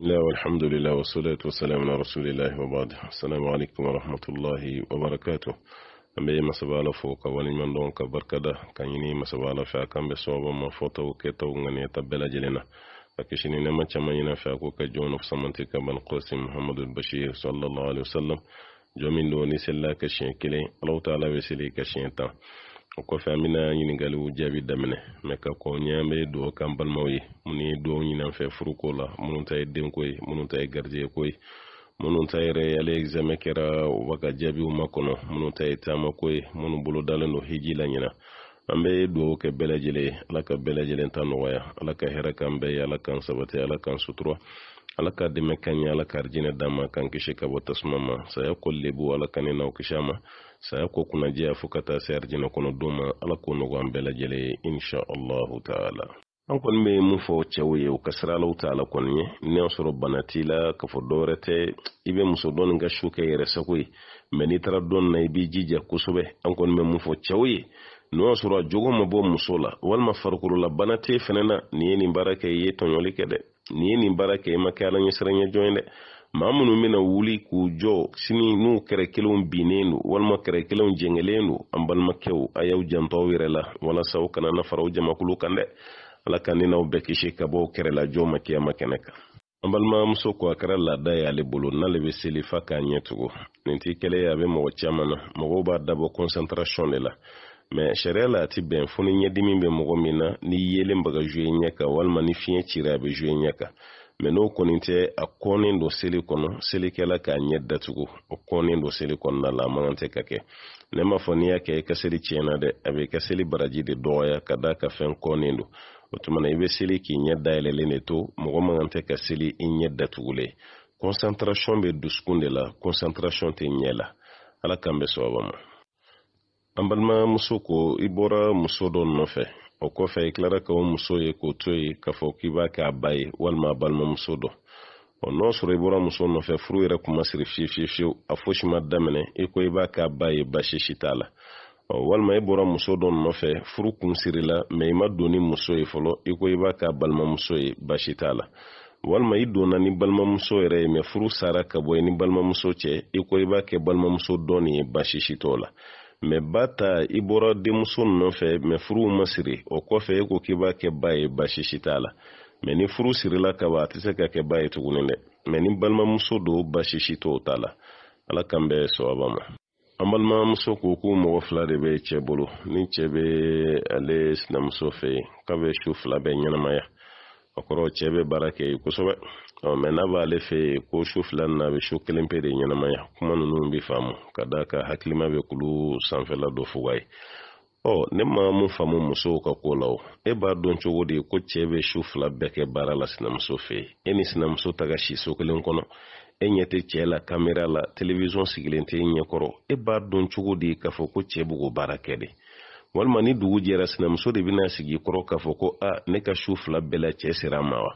لا والحمد لله والصلاة والسلام على رسول الله وبعد السلام عليكم ورحمة الله وبركاته أما يما سبالة فوق وليمان دونك بركدا كان يني ما سبالة فاكم بصوبة ما فوتا وكيتا وغنية تبلا جلنا فكشيني نما تمانينا فاكو كجون فسمنتك من قوسي محمد البشير صلى الله عليه وسلم جومين دوني سلا كشين كلي الله تعالى بسلي كشين تام o kɔfɛ an bena ɲiningaliw jaabi daminɛ mɛ ka kɔn ɲɛ an be duwaw kan balimaw ye minnu ye duwaw ɲinan fɛ furuko la munu ta ye denko ye minnu ta ye garijɛgɛ ko ye minnu ta yɛrɛ ale examɛn kɛra u b'a ka jaabiw makɔnɔ minnu ta ye taamako ye minnu bolo dalen do hiji la ɲina an be duwaw kɛ bɛɛ ye ala ka bɛɛ ta nɔgɔya ala ka hɛrɛ kan bɛɛ ye ala kan sabati ala kan sutura ala ka dɛmɛ ka ɲɛ ala ka arijinɛ d'a ma k'an kisi ka bɔ tasuma ma saya ko lebu ala ka ne n'aw kisi a ma saya ko kunnajɛya fɔɔ ka taa se arijinɛ kɔnɔ don ma ala k'o nɔgɔ an bɛɛ lajɛlen ye insha allahu taala an kɔni be mun fɔ cɛw ye u ka sira alaw ta ala kɔni ye ni y'a sɔrɔ bana t'i la k'a fɔ dɔwɛrɛ tɛ i be muso dɔɔni ka su kɛ yɛrɛ sago ye mɛ n'i taara dɔɔni na i b'i jija kosɛbɛ an kɔni be mun fɔ cɛw ye n'o y'a sɔrɔ a jogo ma bɔ muso la walima farikololabana tɛ fɛnɛ na nin ye nin baara kɛ i ye tɔɲɔli kɛ dɛ nin ye nin baara kɛ i ma kɛ ala ɲɛsiranya jɔn ye dɛ ma minnu bena wuli k'u jɔ sini n'u kɛrɛ kelenw binnen don walima kɛrɛ kelenw jɛngɛlen do an balimakɛw a y'aw janto yɛrɛ la walasa u kana na fara aw jamakulu kan dɛ ala ka ne n'aw bɛɛ kisi ka bɔ kɛrɛlajɔ ma kiyama kɛnɛ kan an balimamuso ko a kɛra laada y'ale bolo n'ale be seli fa k'a ɲɛ nin t'i kɛlɛ ye a bɛ mɔgɔ caman na mɔgɔw b'a dabɔ concentration de la mɛ sariya la a ti bɛn fo ni ɲɛdimi bɛ mɔgɔ min na ni yelen baga zuye ɲɛ kan walima ni fiɲɛ cira a bɛ zuye ɲɛ kan mɛ n'o kɔni tɛ a kɔnnen don seli kɔnɔ selikɛla k'a ɲɛ datugu o kɔnnen don seli kɔnɔna la a man tɛ ka kɛ ne m'a fɔ n'i y'a kɛ i ka seli tiɲɛna dɛ a bɛ i ka seli baraji de dɔgɔya ka d'a ka fɛn kɔnnen don o tuma na i bɛ seli k'i ɲɛ dayɛlɛlen de to mɔgɔ man kan tɛ ka seli i ɲɛ datugulen concentration bɛ dusukun de la concentration tɛ ɲɛ la ala k'an bɛ sababa ma an balimamuso ko i bɔra muso dɔ nɔfɛ o kɔfɛ i tilara ka o muso ye k'o to yen k'a fɔ k'i b'a kɛ a ba ye walima a balimamuso dɔ ɔ n'o sɔrɔ i bɔra muso nɔfɛ furu yɛrɛ kuma siri fiye fiye fiyewu a fosi ma daminɛ i ko i b'a kɛ a ba ye baasi si t'a la ɔ walima i bɔra muso dɔ nɔfɛ furu kun sirila mɛ i ma don ni muso ye fɔlɔ i ko i b'a kɛ a balimamuso ye baasi t'a la walima i donna ni balimamuso yɛrɛ ye mɛ furu sara ka bɔ i ni balimamuso cɛ i ko i b'a kɛ balimamuso dɔ ye baasi si t'o la mɛ ba ta i bɔra denmuso nɔfɛ mɛ furuw ma siri o kɔfɛ e ko k'i b'a kɛ ba ye basi si t'a la mɛ ni furu sirila kaba a tɛ se ka kɛ ba ye tuguni dɛ mɛ ni balimamuso do basi si t'o t'a la ala kan bɛ sawaba ma an balimamuso ko ko mɔgɔ fila de bɛ cɛ bolo ni cɛ bɛ ale sinamuso fɛ yen k'a bɛ su fila bɛɛ ɲɛnamaya akoro kɔrɔ cɛ bɛ baara kɛ yen kosɛbɛ mɛ n'a b'ale fɛ ko su fila na a bɛ su kelen pe de ɲɛnamaya kuma nunu bɛ faamu ka d'a ka hakilima bɛ kulu sanfɛla dɔ fuga ye ɔ ne ma mun faamu musow ka ko la o e b'a dɔn cogo di ko cɛɛ bɛ su fila bɛɛ kɛ baara la sinamuso fɛ yen e ni sinamuso taga si so kelen kɔnɔ e ɲɛ tɛ cɛ la kamera la televisɔn sigilen tɛ e ɲɛkɔrɔ e b'a dɔn cogo di k'a fɔ ko cɛɛ bugo baara kɛ de walima ni dugu jɛra sinamuso de bena sigi kɔrɔ k'a fɔ ko a ne ka su fila bɛɛ la cɛɛ sera ma wa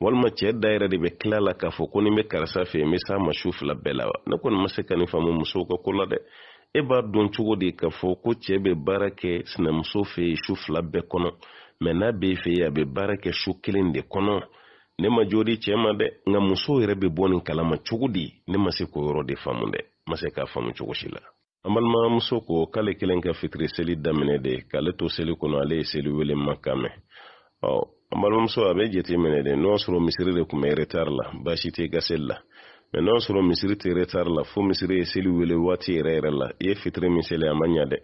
walima cɛɛ da yɛrɛ de bɛ kila la k'a fɔ ko ni bɛ karisa fɛ n be s'a ma su fila bɛɛ la wa ne kɔni ma se ka nin faamu musow ka ko la dɛ e b'a dɔn cogo de k'a fɔ ko cɛɛ bɛ baara kɛ sinamuso fɛ ye su fila bɛɛ kɔnɔ mɛ n'a b'e fɛ ye a bɛ baara kɛ su kelen de kɔnɔ ne ma jo di cɛɛ ma dɛ nka musow yɛrɛ bɛ bɔ nin kalama cogo di ne ma se k'o yɔrɔ de faamu dɛ ma se k'a faamu cogo si la an balimamuso ko k'ale kelen ka fitiri seli daminɛ de k'ale to seli kɔnɔ ale ye seli wele ka mɛn an balimamuso a bɛ jate minɛ de n'o sɔrɔ misiri de tun bɛ la baasi tɛ ka seli la mɛ n'o sɔrɔ misiri tɛ retard la fo misiri ye seli wele waati yɛrɛ e yɛrɛ la i ye fitiri min seli a ma ɲa dɛ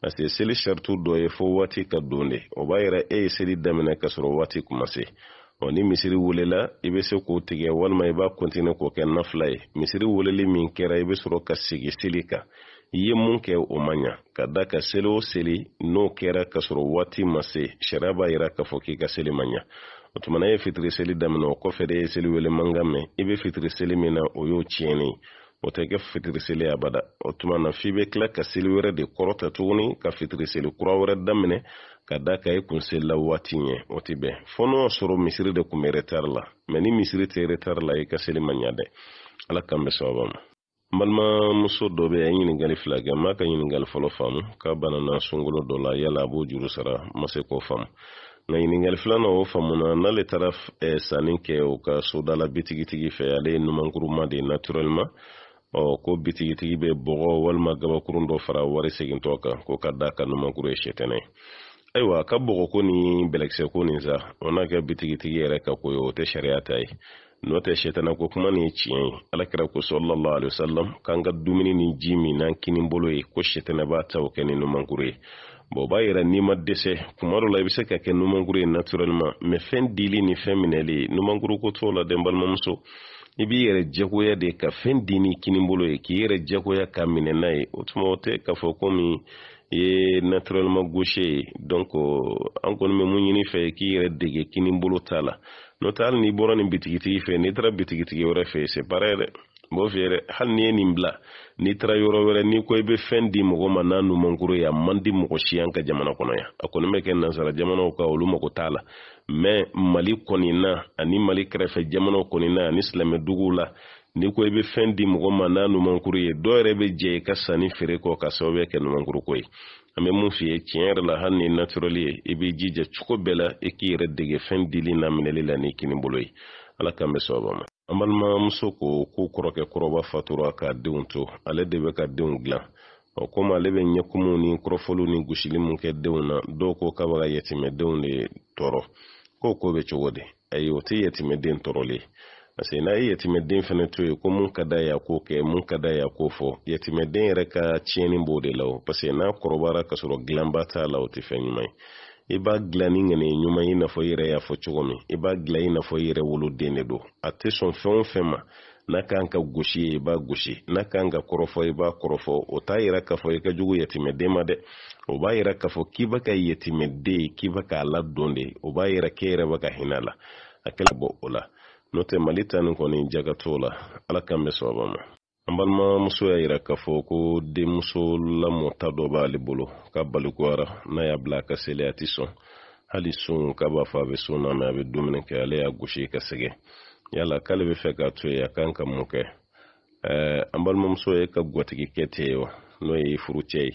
parce seli saritu dɔ ye fo waati ka don de o b'a yira e ye seli daminɛ ka sɔrɔ waati kuma se ɔ ni misiri welela i be se k'o tigɛ walima i b'a kɔntine k'o kɛ nafila ye misiri weleli min kɛra i bɛ sɔrɔ ka sigi seli kan i ye mun kɛ o man ɲa ka da ka seli o seli n'o kɛra ka sɔrɔ waati ma se sariya b'a yira k'a fɔ k'i ka seli man ɲa o tuma na e ye fitiri seli daminɛ o kɔfɛ de ye seli wele man kan mɛn i bɛ fitiri seli min na o y'o tiɲɛnen ye o tɛ kɛ fitiri seli abada o tuma na f'i bɛ tila ka seli wɛrɛ de kɔrɔta tuguni ka fitiri seli kura wɛrɛ daminɛ ka da ka i kun selila waati ɲɛ o ti bɛn fɔ n'o y'a sɔrɔ misiri de kun bɛ retard la mɛ ni misiri tɛ retard la i ka seli man ɲa dɛ ala k'an bɛ sababa ma n muso dɔ be a ye ɲiningali fila kɛ m'a ka ɲiningali fɔlɔ faamu k'a banana sungolo dɔ la yala a b'o juru sara ma se k'o faamu nka ɲiningali filana o faamuna n'ale taara sanni kɛ o ka sodala bitigitigi fɛ ale ye numankuruma de naturɛlman ɔ ko bitigitigi bɛ bɔgɔ walima gabakurun dɔ fara wari segintɔ kan ko ka da ka numankuru ye sɛtɛnɛ ayiwa ka bɔgɔko ni bɛlɛkisɛko nin sa o n'a kɛ bitigitigi yɛrɛ ka ko ye o tɛ sariya ta ye n'o tɛ sɛtanako kuma nin tiɲɛ ye alakira ko sɔlɔlɔ alayhi wasalam k'an ka dumuni ni ji min n'an kinin bolo ye ko sɛtɛnɛ b'a ta kɛ ni numankuru ye bon o b'a yira n'i ma dɛsɛ kuma dɔ la i bɛ se ka kɛ numankuru ye naturellement mais fɛn dili ni fɛn minɛli numankuru ko t'o la dɛ balimamuso i b'i yɛrɛ jagoya de ka fɛn di ni kinin bolo ye k'i yɛrɛ jagoya ka minɛ n'a ye o tuma o tɛ k'a fɔ komi i ye naturellement gaucher ye donc an kɔni bɛ mun ɲini fɛ k'i yɛrɛ dege kinin bolo ta la n'o tɛ n'i bɔra nin bitigitigi fɛ n'i tra bitigiti yore fe se pareil dɛ b'o fere hal ni n'i mbla n'i tra yoro wɛrɛ n'i koy be fendi mo goma nanu mo nguru ya mandi mo ko di ka jamana kɔnɔ yan ko kɔni bɛ na sala jamana ko olu mo ko tala me mali kɔni na ani mali kɛrɛfɛ jamanaw kɔni na ni silamɛ dugula n'i koy be fendi mo goma nanu mo nguru ye do yɛrɛ bɛ jɛ i ka sanni feere kɔ ka sababuya kɛ numankuru ko ye an be mun fiye tiɲɛ yɛrɛ la hali ni naturɛli ye i b'i jija cogo bɛɛ la i k'i yɛrɛ dege fɛn dili naminɛli la n'i kini bolo ye ala k'an bɛ sababa ma an balimamuso ko ko kɔrɔkɛ kɔrɔba fatura k'a deenw to ale de be ka deenw gilan o komi ale be ɲɛkumuw ni kɔrɔfɔliw ni gusili mun kɛ deenw na dɔw ko k'a baga ka yɛtimɛdenw de tɔɔrɔ koo koo be cogo di ayi o tɛ yɛtimɛden tɔɔrɔli ye parce n'a ye yɛtimɛden fɛnɛ to ye ko mun ka da y'a ko kɛ mun ka da y'a ko fɔ yɛtimɛden yɛrɛ ka tiɲɛni b'o de la o parce n'a kɔrɔbara ka sɔrɔ gilanba t'a la o tɛ fɛn ɲuman ye i b'a gilan ni ŋɛnɛ ɲuman i n'a fɔ i yɛrɛ y'a fɔ cogo min i b'a gilan i n'a fɔ i yɛrɛ woloden de don a tɛ sɔn fɛn o fɛn ma n'a kan ka gosi ye i b'a gosi n'a kan ka kɔrɔfɔ i b'a kɔrɔfɔ o t'a yira k'a fɔ i ka jugu yɛtimɛden ma dɛ o b'a yira k'a fɔ k'i bɛ ka yɛtimɛden k'i bɛ k'a ladon de o b'a yira k'e yɛrɛ bɛ ka hinɛ a la a kɛlen ka bɔ o la note tɛ mali ta kɔni jaga t'o la ala kan bɛ sababa ma an balimamuso y'a yira k'a fɔ ko denmuso lamɔta dɔ b'ale bolo k'a balikuwara n'a y'a bila a ka seli a ti sɔn hali sun k'a b'a fɔ a bɛ sun na mɛ a bɛ dumuni kɛ ale y'a gosi ka sɛgɛn yala k'ale bɛ fɛ eh, k'a to yen a kan ka mun kɛ ɛɛ an balimamuso ye ka gwatigi kɛ ten ye wa n'o ye furu cɛ ye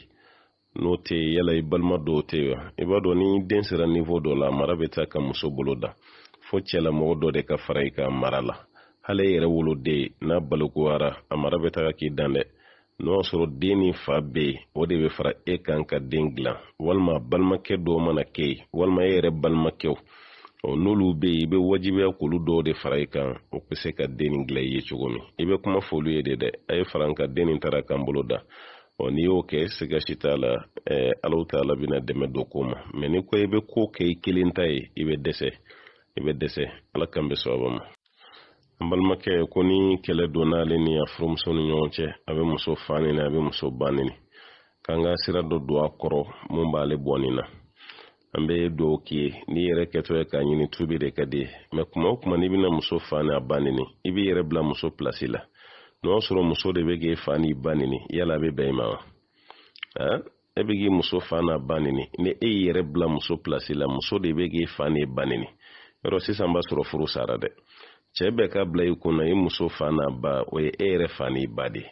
n'o tɛ yala i balima dɔw tɛ yen wa i b'a dɔn ni den sera dɔ la a mara bɛ taa ka muso bolo da fo cɛlamɔgɔ dɔ de ka fara i ka mara la hali yɛrɛ woloden n'a balokuwara a mara bɛ taga k'i dan dɛ n'o y'a sɔrɔ den ni fa bɛ yen o de bɛ fara e kan ka den dilan walima balimakɛ dɔw mana kɛ yen walima e yɛrɛ balimakɛw ɔ n'olu bɛ yen i bɛ wajibiya k'olu dɔw de fara i kan o bɛ se ka den nin dilan i ye cogo min i bɛ kuma fɔ olu ye de dɛ a ye fara n kan den nin taara k'an bolo da ɔ n'i y'o kɛ siga si t'a la ɛɛ alaw t'a la bɛna dɛmɛ don ko ma mɛ n'i ko i bɛ ko kɛ i kelen ta ye i bɛ dɛsɛ. ibe dese ala kan bɛ sababa ma an balimakɛ ko ni kɛlɛ donna ale ni a furumuso ni ɲɔgɔn cɛ a bɛ muso fa nini a bɛ muso ba nini k'an ka sira dɔ don a kɔrɔ mun b'ale bɔ na an bɛ dugawu k'i ye n'i yɛrɛ kɛtɔ ye k'a ɲini tubi de ka di ye mɛ kuma o kuma n'i bɛna muso fa a ba i b'i yɛrɛ bila muso pilasi la n'o y'a sɔrɔ muso de bɛ k'e fa n'i ba yala a bɛ bɛn i ma wa e bɛ k'i muso fa n'a ba nini ni e y'i yɛrɛ bila muso pilasi la muso de bɛ k'e fa n'i ba yɔrɔ sisan b'a sɔrɔ furu sara dɛ cɛ bɛɛ ka bila i kunna i muso fa n'a ba o ye e yɛrɛ fa n'i ba de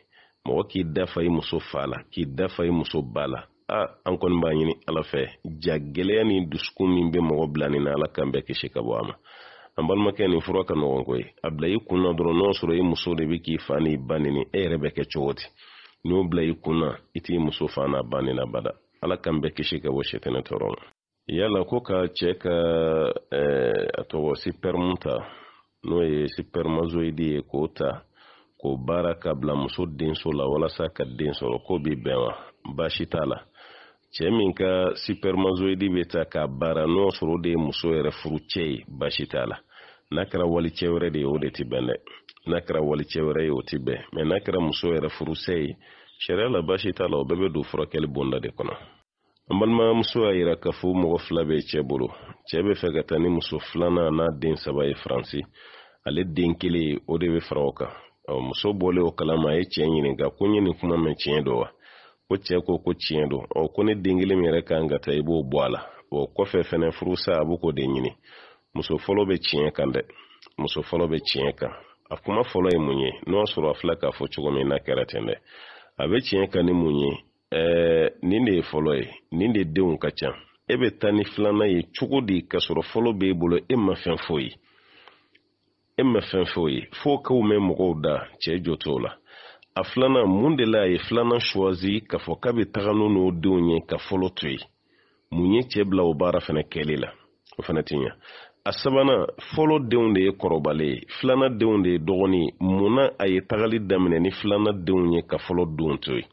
mɔgɔ k'i dafa i muso fa la k'i dafa i muso ba la a an kɔni b'a ɲini ala fɛ ja gɛlɛya ni dusukun min bɛ mɔgɔ bila nin na ala kan bɛɛ kisi ka bɔ a ma an balimakɛ nin fura ka nɔgɔn koyi a bila i kun na dɔrɔn n'o sɔrɔ i muso de bɛ k'i fa n'i ba nini e yɛrɛ bɛ kɛ cogo di n'i y'o bila i kun na i t'i muso fa n'a ba nina bada ala kan bɛɛ kisi ka bɔ sitɛnɛ tɔɔrɔ ma yala ko ka cɛ ka eh, a tɔgɔ sipɛrimu ta n'o ye sipɛrimazoidi ye k'o ta k'o baara ka bila muso denso la walasa ka den sɔrɔ ko bi bɛn wa baasi t'a la cɛ min ka sipɛrimazoidi bɛ ta k'a baara n'o sɔrɔ o de ye muso yɛrɛ furu cɛ ye baasi t'a la n'a kɛra walicɛ wɛrɛ de ye o de ti bɛn dɛ n'a kɛra walicɛ wɛrɛ ye o ti bɛn mɛ n'a kɛra muso yɛrɛ furusɛ ye sariya la baasi t'a la o bɛɛ bɛ don furakɛli bonda de kɔnɔ n balimamuso y'a yira k'a fɔ mɔgɔ fila bɛ cɛ bolo cɛ bɛ fɛ ka taa ni muso filanan n'a den saba ye faransi ale den kelen o de bɛ fara o kan muso bɔlen o kalama a ye cɛ ɲininka ko n ye nin kuma mɛn tiɲɛ don wa ko cɛ ko ko tiɲɛ don ɔ ko ne den kelen min yɛrɛ kan ka taa i b'o bɔ a la o kɔfɛ fɛnɛ furusa a bɛ k'o de ɲini muso fɔlɔ bɛ tiɲɛ kan dɛ muso fɔlɔ bɛ tiɲɛ kan a kuma fɔlɔ ye mun ye n'o y'a sɔrɔ a filɛ k'a fɔ cogo min n'a kɛra ten dɛ a bɛ tiɲɛ kan ni mun ye ɛɛ nin de ye fɔlɔ ye nin de denw ka ca e bɛ taa ni filanan ye cogo di ka sɔrɔ fɔlɔ b'e bolo e ma fɛn foyi ye e ma fɛn ye fo mɛn mɔgɔw da cɛ jo t'o la a filanan mun de la a ye filanan suwazi k'a fɔ k'a bɛ taga n'o denw ye ka fɔlɔ to ye mun ye cɛ bila o baara fana kɛli la o fana ti ɲa a sabanan fɔlɔ denw de ye kɔrɔbale ye filanan denw de ye dɔgɔnin na a ye tagali daminɛ ni filanan denw ye ka fɔlɔ don to ye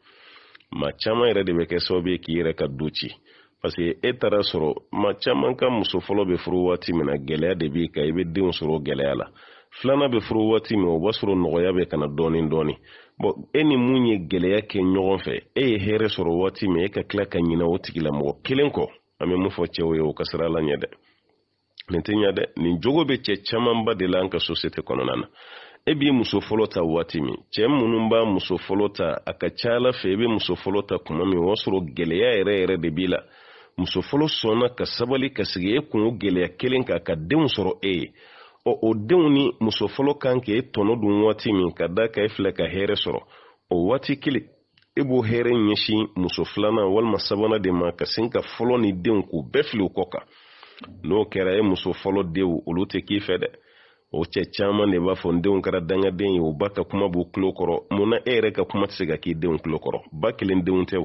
ma caman yɛrɛ de bɛ kɛ sababu ye k'i yɛrɛ ka du ci parseke e taara sɔrɔ ma caman ka muso fɔlɔ bɛ furu waati min na gɛlɛya de b'i kan i bɛ denw sɔrɔ gɛlɛya la filanan bɛ furu waati min o b'a sɔrɔ nɔgɔya bɛ kana dɔɔni dɔɔni bɔn e ni mun ye gɛlɛya kɛ ɲɔgɔn fɛ e ye hɛrɛ sɔrɔ waati min e ka tila ka ɲina o tigilamɔgɔ kelen kɔ an bɛ mun fɔ cɛw ye o ka sira la ɲɛ dɛ nin tɛ ɲɛ dɛ nin jogo bɛ cɛ camanba de la an ka sosiyete kɔnɔna na e b'i muso fɔlɔ ta waati min cɛɛ minnu b'a muso fɔlɔ ta a ka ca ala fɛ i be muso fɔlɔ ta kuma min o y'a sɔrɔ gɛlɛya yɛrɛ yɛrɛ de b'i la muso fɔlɔ sɔnna ka sabali ka sigi e kun o gɛlɛya kelen kan ka denw sɔrɔ e ye ɔ o deenw ni muso fɔlɔ kan k'e tɔnɔ dun waati min ka da ka i filɛ ka hɛrɛ sɔrɔ o waati kelen i b'o hɛrɛ ɲɛsin muso filana walima sabana de ma ka sin ka fɔlɔ ni deenw k'u bɛɛ fili kɔ kan n'o kɛra e muso fɔlɔ denw olu tɛ k'i fɛ dɛ o cɛ caman de b'a fɔ n denw kɛra dangaden ye o ba ka kuma b'u tulo kɔrɔ munna e yɛrɛ ka kuma tɛ se ka k'i denw tulo kɔrɔ ba kelen denw tɛ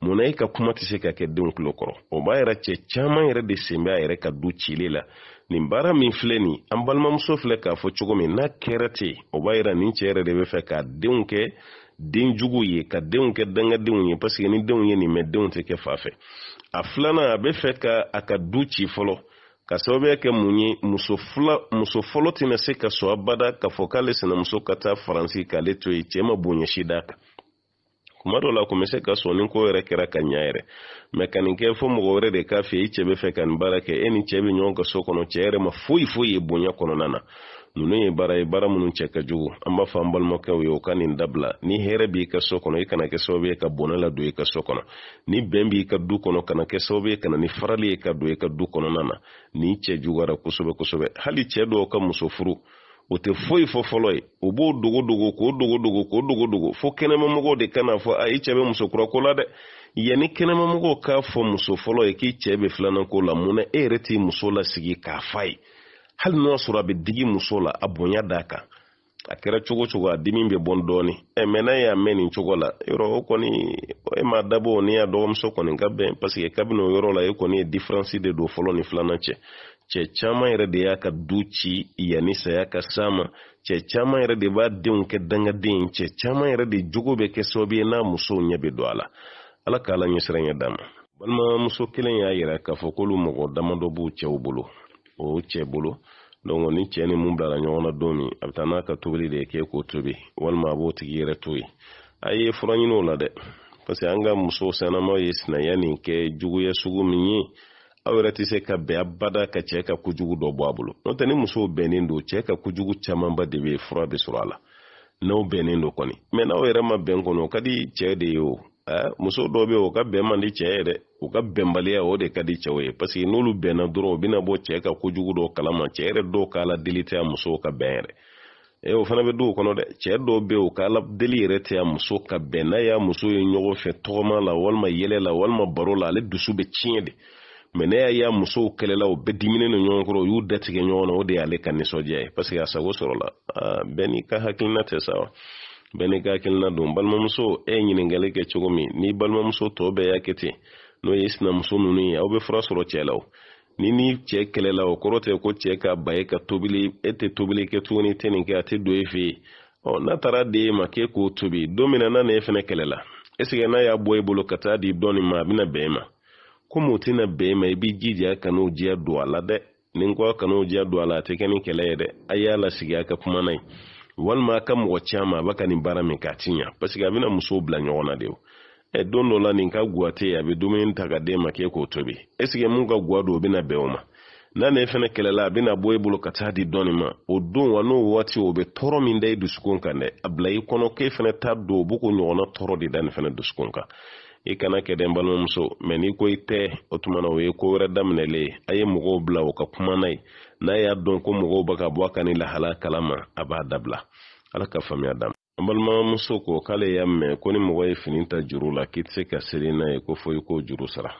munna e ka kuma tɛ se ka kɛ denw tulo kɔrɔ o b'a yɛrɛ cɛ caman yɛrɛ de sen bɛ a yɛrɛ ka du cile la nin baara min filɛ nin an balimamuso filɛ k'a fɔ cogo min n'a kɛra ten o b'a yira nin cɛ yɛrɛ de bɛ fɛ k'a denw kɛ denjugu ye ka denw kɛ dangadenw ye paseke ni denw ye nin mɛn denw tɛ kɛ fa fɛ a filanan a bɛ fɛ ka a ka du ci fɔlɔ ka sababuya kɛ mun ye muso fɔlɔ se ka sɔ abada k'a fɔ k'ale sinamuso ka taa faransi k'ale to ye cɛ ma bonya d'a kan kuma dɔ la kun bɛ se ka sɔn ni ko yɛrɛ kɛra ka ɲa yɛrɛ mɛ ka kɛ fɔ mɔgɔ wɛrɛ de k'a fɛ i cɛ bɛ fɛ ka nin baara kɛ e ni cɛɛ be ɲɔgɔn ka so kɔnɔ cɛɛ yɛrɛ ma foyi foyi ye bonya kɔnɔna na nunu ye baara ye baara minnu cɛ ka jugu an b'a fɔ an balimakɛw ye u ka nin dabila ni hɛrɛ b'i ka so kɔnɔ i kana kɛ sababu ye ka bɔnɛ la don i ka so kɔnɔ ni bɛn b'i ka du kɔnɔ kana kɛ sababu ye kana ni farali ye ka don i ka du kɔnɔna na nin cɛ juguyara kosɛbɛ kosɛbɛ hali cɛ dɔw ka muso furu o tɛ foyi fɔ fɔlɔ ye o b'o dogo dogo k'o dogo dogo k'o dogo dogo fo kɛnɛmamɔgɔw de kana fɔ a i cɛ bɛ musokura ko la dɛ yanni kɛnɛmamɔgɔw k'a fɔ muso fɔlɔ ye k'i cɛ be filanan ko la mun na e yɛrɛ t'i muso lasigi k'a fa ye hali n'a sɔrɔ a bɛ digi muso la a bonya d'a kan a kɛra cogo cogo a dimi bɛ bɔn dɔɔni ɛ mɛ n'a y'a mɛn nin cogo la yɔrɔ o kɔni e m'a dabɔ o n'i y'a dɔgɔmuso kɔni ka bɛn paseke kabini o yɔrɔ la e kɔni ye diferansi de don fɔlɔ ni filanan cɛ cɛ caman yɛrɛ de y'a ka du ci yanni saya ka s'a ma cɛ caman yɛrɛ de b'a denw kɛ dangaden ye cɛ caman yɛrɛ de jogo bɛ kɛ sababu ye n'a musow ɲɛ bɛ don a la ala k'ala ɲɛsiranya d'a ma balimamuso kelen y'a yira k'a fɔ k'olu mɔgɔ damadɔ b'u cɛw bolo o cɛ bolo donc ni cɛ ni mun bilara ɲɔgɔn na don min a bɛ taa n'a ka tobili de kɛ k'o tobi walima a b'o tigi yɛrɛ to yen a ye fura ɲini o la dɛ parce que an ka muso sanamaw ye sinaya nin kɛ juguya sugu min ye aw yɛrɛ tɛ se ka bɛn abada ka cɛ ka kojugu dɔ bɔ a bolo n'o tɛ ni musow bɛnnen don cɛ ka kojugu camanba de bɛ yen fura bɛ sɔrɔ a la n'aw bɛnnen don kɔni mɛ n'aw yɛrɛ ma bɛn kɔni o ka di cɛ de ye o Eh, muso dɔ bɛ o ka bɛn man di cɛɛ ye dɛ u ka bɛnbaliya o de ka di cɛw ye parsk n'olu bɛnna dɔrɔn u bena bɔ cɛɛ ka kojugu dɔ kalama cɛ yɛrɛ dɔw k'a la deli tɛya musow ka bɛn yɛrɛ e o fana bɛ duu kɔnɔ dɛ cɛɛ dɔ be o k'a la deli yɛrɛ tɛya muso ka bɛn n'a y'a muso ye ɲɔgɔn fɛ tɔgɔma la walima yɛlɛ la walima baro la ale dusu be tiɲɛ de ma ne y'a y'a musow kɛlɛla o bɛɛ dimine ni ɲɔgɔn kɔrɔ o y'u datigɛ ɲɔgɔn na o de y'ale ka ninsɔdiya ye parsk a sago sɔrɔla bɛɛ n'i ka hakilina tɛ sa wa bɛɛ e n'i ka hakilina don balimamuso e ye ɲininkali kɛ cogo n'i balimamuso tɔ bɛɛ y'a kɛ n'o yisna muso ninnu ya aw bɛ fura sɔrɔ cɛ la o ni ni cɛ kɛlɛla o kɔrɔ tɛ ko cɛ ka ba e ka tobili e tobili kɛ tuguni i tɛ nin kɛ a tɛ n'a taara di ma k'e k'o tobi don min na n'a ni e fɛnɛ esike n'a y'a bɔ e bolo ka di dɔɔni ma a bema bɛn e bema ibi o tɛna bɛn e ma i b'i jija kan'o diya don a la dɛ nin ko a kan'o diya don a la a tɛ kɛ ni kɛlɛ ye dɛ a y'a lasigi walima a ka mɔgɔ caman a b'a ka nin baara min k'a ti ɲa parsike a bena musow bila ɲɔgɔn na de ɛ don dɔ la nin ka guwa tɛ a be dumuni ta ka den ma k'e k'o tobi esike mun ka guwa don o bena bɛn o ma n'a ne fɛnɛ kɛlɛla a bena bɔ i e bolo ka taa di dɔɔni ma o don wa n'o waati o be tɔɔrɔ min da i dusukun kan dɛ a bila i kɔnɔ k'e fɛnɛ t'a don o be k'o ɲɔgɔnna tɔɔrɔ de da nin fɛnɛ dusukun kan i kana kɛ dɛ n balimamuso mɛ n'i ko i tɛ o tumana o ye ko wɛrɛ daminɛlen ye a ye mɔgɔw bila o ka kumana ye n'a y'a dɔn ko mɔgɔw bɛ ka bɔ a ka ni lahala kalama a b'a dabila ala ka faamuya d'a ma an balimamuso ko k'ale y'a mɛn ko ni mɔgɔ ye fini ta juru la k'i tɛ se ka seri n'a ye ko fɔ i k'o juru sara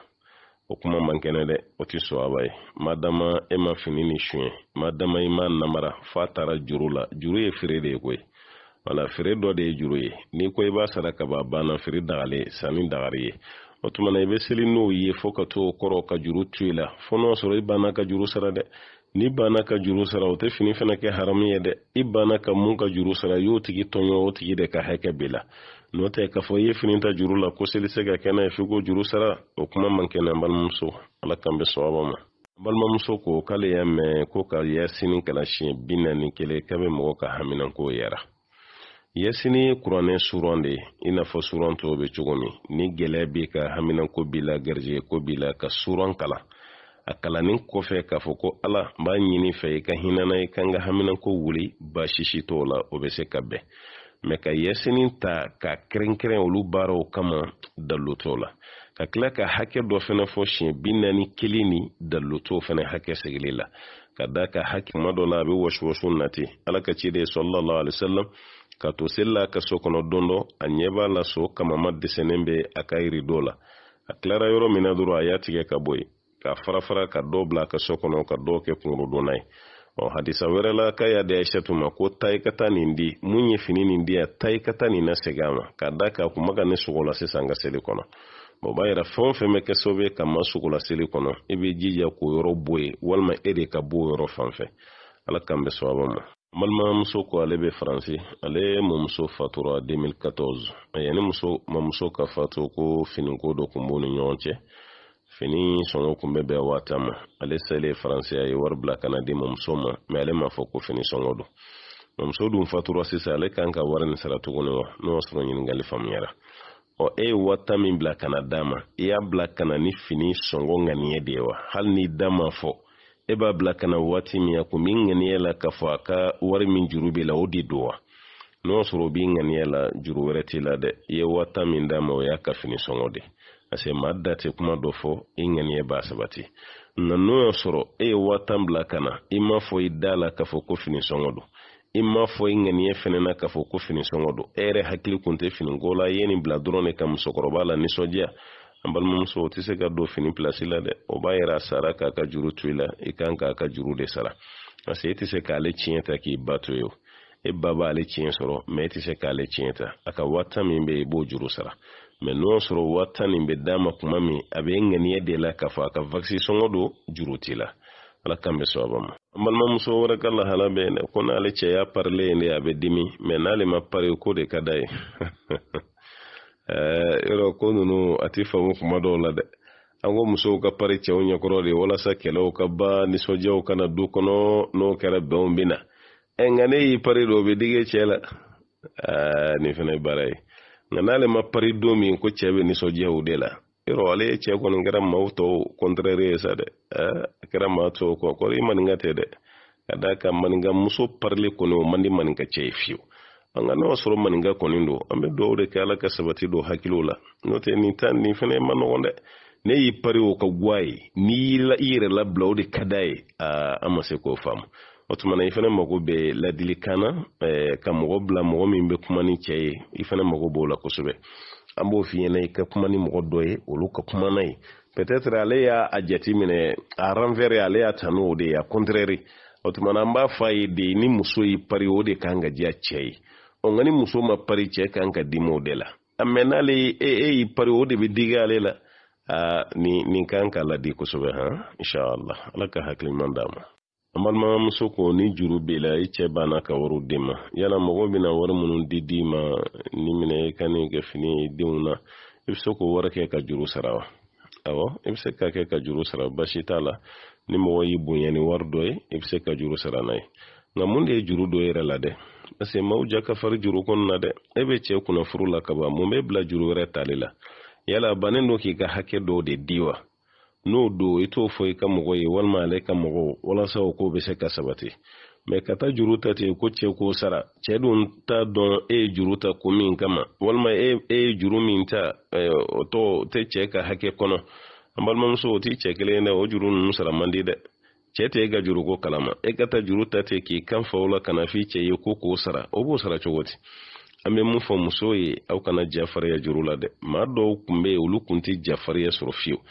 o kuma man kɛnɛ dɛ o tɛ sɔwaba ye madama e ma fini ni suɲɛ madama i ma namara f'a taara juru la juru ye feere de ye koyi wala feere dɔ de ye juru ye n'i ko i b'a sara ka ban banna feere dagalen sanni dagari ye o tuma na i bɛ seli n'o ye fo ka t'o kɔrɔ ka juru to i la fo n'o sɔrɔ i banna ka juru sara dɛ n'i banna ka juru sara o tɛ fini fana kɛ haramu ye dɛ i banna ka mun ka juru sara i y'o tigi tɔɲɔ o tigi de ka hɛkɛ b'i la n'o tɛ k'a fɔ i ye fini ta juru la ko seli se ka kɛ n'a ye f'i ko juru sara o kuma man kɛnɛ an balimamuso ala k'an bɛ sababa ma an balimamuso ko k'ale y'a mɛn ko ka yasini kalan siɲɛ bi naani kelen k'a mɔgɔ ka haminanko yara yasini ye kuranɛ suran de i n'a fɔ suran tɔw be cogo min ni gɛlɛya b'i ka haminanko b'i la garijɛgɛko b'i la ka suran kalan a kalanin kɔfɛ k'a fɔ ko ala b'a ɲini fɛ i ka hinana i kan ka haminako wuli basisi la o bɛ se ka bɛn mɛ ka yɛsinin ta ka kɛrɛnkɛrɛn olu baaraw kama dalilu t'o la ka tila ka hakɛ dɔ fɛnɛ fɔ siɲɛ bi naani kelen ni dalilu t'o fɛnɛ hakɛ segili la ka da ka hakɛ kuma dɔ la a bɛ wɔsiwɔsi nati ala ka ciden sɔlɔlɔ alisalam ka to seli ka so kɔnɔ don dɔ a ɲɛ b'a la so kamama dɛsɛnen bɛ a ka yirido la a tilara yɔrɔ min na dɔrɔn a y'a tigɛ ka bɔ yen k'a fara fara ka dɔ bila ka so kɔnɔ ka dɔ kɛ kunkolo donna ye ɔ hadisa wɛrɛ la k'a y'a di ayisatu ma ko taa i ka taa nin di mun ye fini nin di yan taa i ka taa nin nasegin a ma ka da k'a kun ka ne sogo la sisan ka seli kɔnɔ o b'a yira fɛn o fɛn bɛ kɛ sababu ye ka ma sogo la seli kɔnɔ i b'i jija k'o yɔrɔ bɔ yen walima e de ka bɔ o yɔrɔ fan fɛ ala k'an bɛ sababa ma muso ko ale bɛ faransi ale mɔmuso fatura 2014 yanni muso mamuso ka fatu ko finiko dɔ tun b'u ni ɲɔgɔn cɛ fini sɔngɔ kun bɛ bɛn waa ma ale sele faransi a ye wari bila ka na di mamuso ma mɛ ale m'a fɔ ko fini sɔngɔ don mamuso dun fatura sisan ale kan ka wari nin sara tuguni wa n'o y'a sɔrɔ ɲininkali faamuyara ɔ e ye waa tan min bila ka na d'a ma i y'a bila ka na ni fini sɔngɔ ŋaniya de ye wa hali n'i da ma fɔ e b'a bila ka na waati min a kun b'i ŋaniya la k'a fɔ a ka wari min juru b'i la o de don wa n'o y'a sɔrɔ o b'i ŋaniya la juru wɛrɛ t'i la dɛ i ye waa tan min d'a ma o y'a ka fini sɔngɔ de ye ase que maa da tɛ kuma dɔ fɔ i ŋaniya b'a sabati na n'o y'a sɔrɔ e ye waa tan bila ka na i m'a fɔ i da la k'a fɔ ko fini sɔngɔ don i m'a fɔ i ŋaniya fɛnɛ na k'a fɔ ko fini sɔngɔ don e yɛrɛ hakili kun tɛ finiko la i ye nin bila dɔrɔn de ka musokɔrɔba la nisɔndiya an balimamuso o tɛ se ka don fini pilasi la dɛ o b'a yira a sara k'a ka juru to i la i kan k'a ka juru de sara parce que e tɛ se k'ale tiɲɛ ta k'i ba to ye o e ba b'ale tiɲɛ sɔrɔ mɛ e tɛ se k'ale tiɲɛ ta a ka waa tan min bɛ yen i b'o juru sara mɛ n'o sɔrɔ waa tan nin bɛ d'a ma kuma min a bɛ ŋaniya de la k'a fɔ a ka vakisi sɔngɔ don juru t'i la ala kan bɛ sababa ma an balimamuso wɛrɛ ka lahala bɛ yen ko n'ale cɛ y'a parile yen de a bɛ dimi mɛ n'ale ma pari ko de ka d'a ye yɔrɔ ko ninnu a ti faamu kuma dɔw la dɛ an ko musow ka pari cɛw ɲɛkɔrɔ de walasa kɛlɛw ka ba nisɔndiyaw kana du kɔnɔ n'o kɛra bɛnw bɛ na nka ne y'i pari don o bɛ digi cɛ la nin fana ye baara ye nka n'ale ma pari don min ko cɛɛ be ninsɔdiya o de la yɔrɔ ale ye cɛɛ kɔni kɛra maw tɔw kɔntrɛri ye sa dɛ a kɛra ma tɔw kɔ kɔrɔ i maninka tɛ dɛ ka daa ka maninka muso parile kɔni o man di maninka cɛ ye fiyewu an ka n'o sɔrɔ maninka kɔni don an bɛ dɔw de kɛ ala ka sabati don hakiliw la n'o tɛ nin tan nin fɛnɛ ma nɔgɔn dɛ ne y'i pari o ka guwa ye n'i y'i yɛrɛ labila o de ka d'a ye aa an ma se k'o faamu o tumana i fɛnɛ mago bɛ ladilikan na ka mɔgɔ bila mɔgɔ min bɛ kuma ni cɛ ye i fɛnɛ mago b'o la kosɛbɛ an b'o f'i i ka kuma ni mɔgɔ dɔ ye olu ka kuma na ye peut-être ale y'a a jati minɛ a renvers ale y'a tanu o de ye a contraire o tumana an b'a f'a ye de ni muso y'i pari o de kan ka diya cɛ ye ɔ nka ni muso ma pari cɛ kan ka dimi o de la mɛ n'ale e e y'i pari o de bɛ digi ale la aa ni, nin kan ka ladi kosɛbɛ han inshallah ala ka hakili d'a ma an balimamuso ko ni juru b'i la i cɛ banna ka wariw di ma yala mɔgɔw bɛna wari minnu di di ma ni minɛ i ka nin kɛ fini ye denw na i bɛ se k'o wari kɛ ka juru sara wa awɔ i bɛ se k'a kɛ ka juru sara basi t'a la ni mɔgɔ y'i bonya ni wari dɔ ye i bɛ se ka juru sara n'a ye nka mun de ye juru dɔ yɛrɛ la dɛ parce que ja ka farin juru kɔnɔ na dɛ e bɛ cɛ kunnafuru la kaban mun bɛ bila juru wɛrɛ tali la yala bannen don k'i ka hakɛ dɔw de di wa n'o don i t'o fɔ i ka mɔgɔ ye walima ale ka mɔgɔ walasa o ko bɛ se ka sabati mɛ ka taa juru ta ten ko cɛ k'o sara cɛ dun t'a dɔn e ye juru ta ko min kama walima e, e ye juru min ta o tɔ tɛ cɛ ka hakɛ kɔnɔ an balimamuso o t'i cɛ kelen dɛ o juru ninnu sara man di dɛ cɛ tɛ e ka juruko kalama e ka taa juru ta ten k'i kan fa la ka na f'i cɛ ye ko k'o sara o b'o sara cogo di an bɛ mun fɔ musow ye aw kana jafariya juru la dɛ maa dɔw kun bɛ yen olu kun tɛ jafariya sɔrɔ fiyewu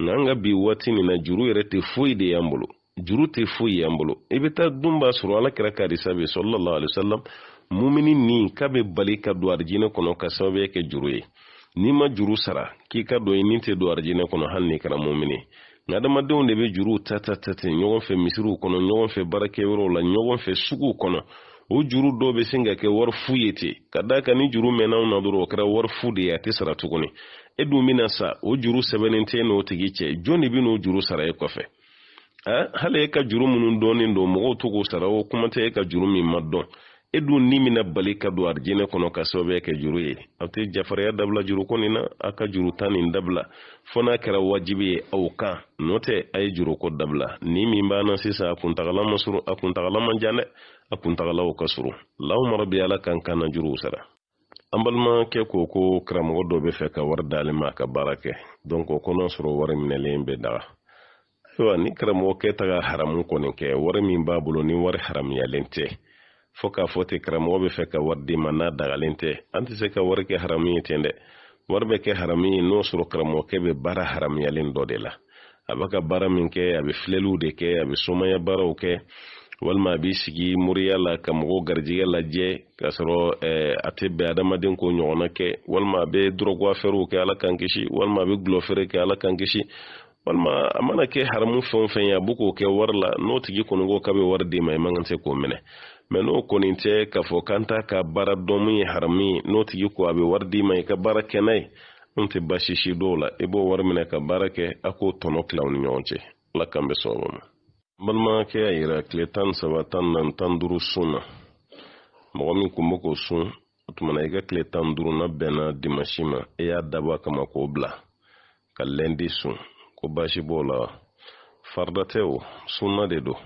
nka an ka bi waati min na juru yɛrɛ tɛ foyi de y'an bolo juru tɛ foyi y'an bolo i bɛ taa dun b'a sɔrɔ ala kɛra karisa bɛ sɔlɔlɔ alisalam mumini ni k'a bɛ bali ka don arijinɛ kɔnɔ ka sababuya kɛ juru ye n'i ma juru sara k'i ka dɔn i ni tɛ don arijinɛ kɔnɔ hali n'i kɛra mumini nka adamadenw de bɛ juruw ta ta ta ten ɲɔgɔn fɛ misiriw kɔnɔ ɲɔgɔn fɛ baarakɛyɔrɔw la ɲɔgɔn fɛ suguw kɔnɔ o juru dɔ be sin ka kɛ wari fu ye te ka da ka ni juru mɛnnaw na dɔrɔ o kɛra wari fu de ye a tɛ sara tuguni e dun bena sa o juru sɛbɛnnin tɛ n'o tigi cɛ jɔni ben'o juru sara ye kɔfɛ hali e ka juru minnu dɔɔnin don mɔgɔw to k'o sara o kuma tɛ e ka juru min ma dɔn e dun nimina bali ka do arjine kono ka sobe ke juru ye awte jafareya dabla juru konina aka juru tanin dabla fona kera wajibi ye aw kan note ay juru ko dabla ni min bana sisa akuntagala masuru akuntagala manjane akuntagala o kasuru lawma rabbi ala kan kana juru sara ambalma ke ko ko kram wodo be fe ka wardale ma ka barake donc ko non suru war min lembe da wa ni kram wo ke taga haram ko ne ke war min babulo ni war haram ya lente fɔɔ k'a fɔ ten karamɔgɔ bɛ fɛ ka wari di n'a dagalen tɛ an tɛ se ka wari kɛ haramu ye ten dɛ wari bɛ kɛ haramu ye n'o sɔrɔ karamɔgɔkɛ bɛ baara haramuyalen dɔ de la a b'a ka baara min kɛ a bɛ filɛliw de kɛ a bɛ somaya baaraw kɛ walima a b'i sigi moriya la ka mɔgɔw garijɛgɛ lajɛ k'a sɔrɔ a tɛ bɛn adamaden ko ɲɔgɔnna kɛ walima a bɛ dɔrɔgu kɛ ala kan kisi walima a bɛ gulɔfɛrɛ kɛ ala kan kisi walima a mana kɛ haramu fɛn o fɛn ye a b'o k'o kɛ wari la n'o tigi kɔni k'a bɛ wari d'i i man kan tɛ k'o minɛ mɛ n'o kɔni tɛ k'a fɔ k'an t'a ka baara dɔn min ye haramu ye n'o tigi ko a bɛ wari d'i ma i ka baara kɛ n'a ye anw tɛ baasi si dɔw la i b'o wari minɛ ka baara kɛ a k'o tɔnɔ tila aw ni ɲɔgɔn cɛ ala k'an bɛ sababa ma balimakɛ y'a yira tile tan ni saba tan ni naani tan duuru sun na mɔgɔ min kun bɛ k'o sun o tuma na i ka tile tan ni duuru na bɛnna dimansi ma e y'a dabɔ a kama k'o bila ka lɛndi sun ko baasi b'o la farida o sunna de don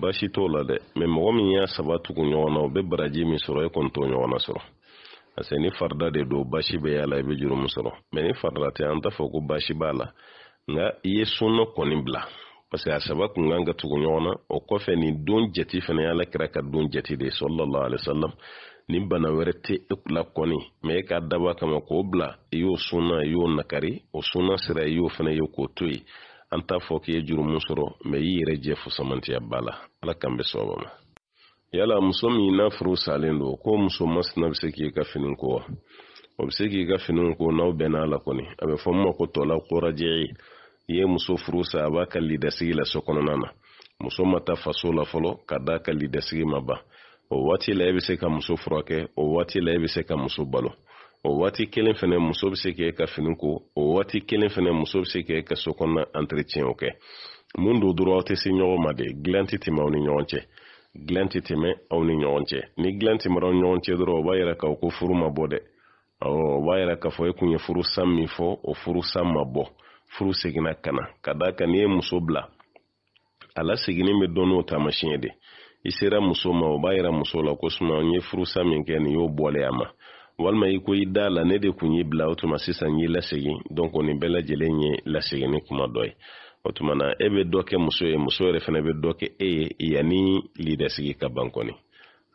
baasi t'o la dɛ mɛ mɔgɔ min y'a saba tugu ɲɔgɔn na o bɛ baraji min sɔrɔ e kɔni t'o ɲɔgɔn na sɔrɔ parce ni farida de don baasi bɛ y'a la i bɛ juru min sɔrɔ mɛ ni farida tɛ an t'a fɔ ko baasi b'a la nka i ye sunna kɔni bila parce que a saba kun kan ka tugu ɲɔgɔn na o kɔfɛ nin don jate fana y'ala kira ka don jate de ye sɔlɔlɔ alayisalam nin bana wɛrɛ tɛ e la kɔni mɛ e k'a dabɔ kama k'o bila i y'o sunna i y'o nakari o sunna sira i y'o fana ye k'o to yen an t'a fɔ k'i ye jurumu sɔrɔ mɛ i yɛrɛ jɛ fosamantiya ba la ala kan bɛ sababa ma yala muso min n'a furu salen do ko muso masina bɛ se k'i ka fini ko wa o bɛ se k'i ka fini ko n'aw bɛnna a la kɔni a bɛ fɔ min ma ko tɔla kɔrɔjɛ i ye muso furu sa a b'a ka lidasigi la so kɔnɔna na muso ma taa faso la fɔlɔ ka d'a ka lidasigi ma ban o waati la e bɛ se ka muso furakɛ o waati la e bɛ se ka muso balo o waati kelen fɛnɛ muso be se k'e ka fini ko o waati kelen fɛnɛ muso be se k'e ka so kɔnɔna antretiɲɛw kɛ mun do dɔrɔn aw tɛ se ɲɔgɔn ma de gilan tɛ tɛmɛ aw ni ɲɔgɔn cɛ gilan tɛ tɛmɛ aw ni ɲɔgɔn cɛ ni gilan tɛmɛra ni ɲɔgɔn cɛ dɔrɔn o b'a yira k'a ko furu ma bɔ dɛ awɔ o b'a yira k'a fɔ e kun ye furu san min fɔ o furu san ma bɔ furu seginna ka na ka d'a kan n'i ye muso bila a laseginnen bɛ dɔn n'o taamasiyɛn de i sera muso ma o b'a yira muso la ko sinɔn n ye furu san min kɛ nin y'o bɔlen a ma walima i ko i da la ne de kun y'i bila o tuma sisan y'i lasegin donc ni bɛɛ lajɛlen ye laseginni kuma dɔ ye o tuma e bɛ dɔ kɛ muso ye muso yɛrɛ fana bɛ dɔ kɛ e ye yanni lidasigi ka ban kɔni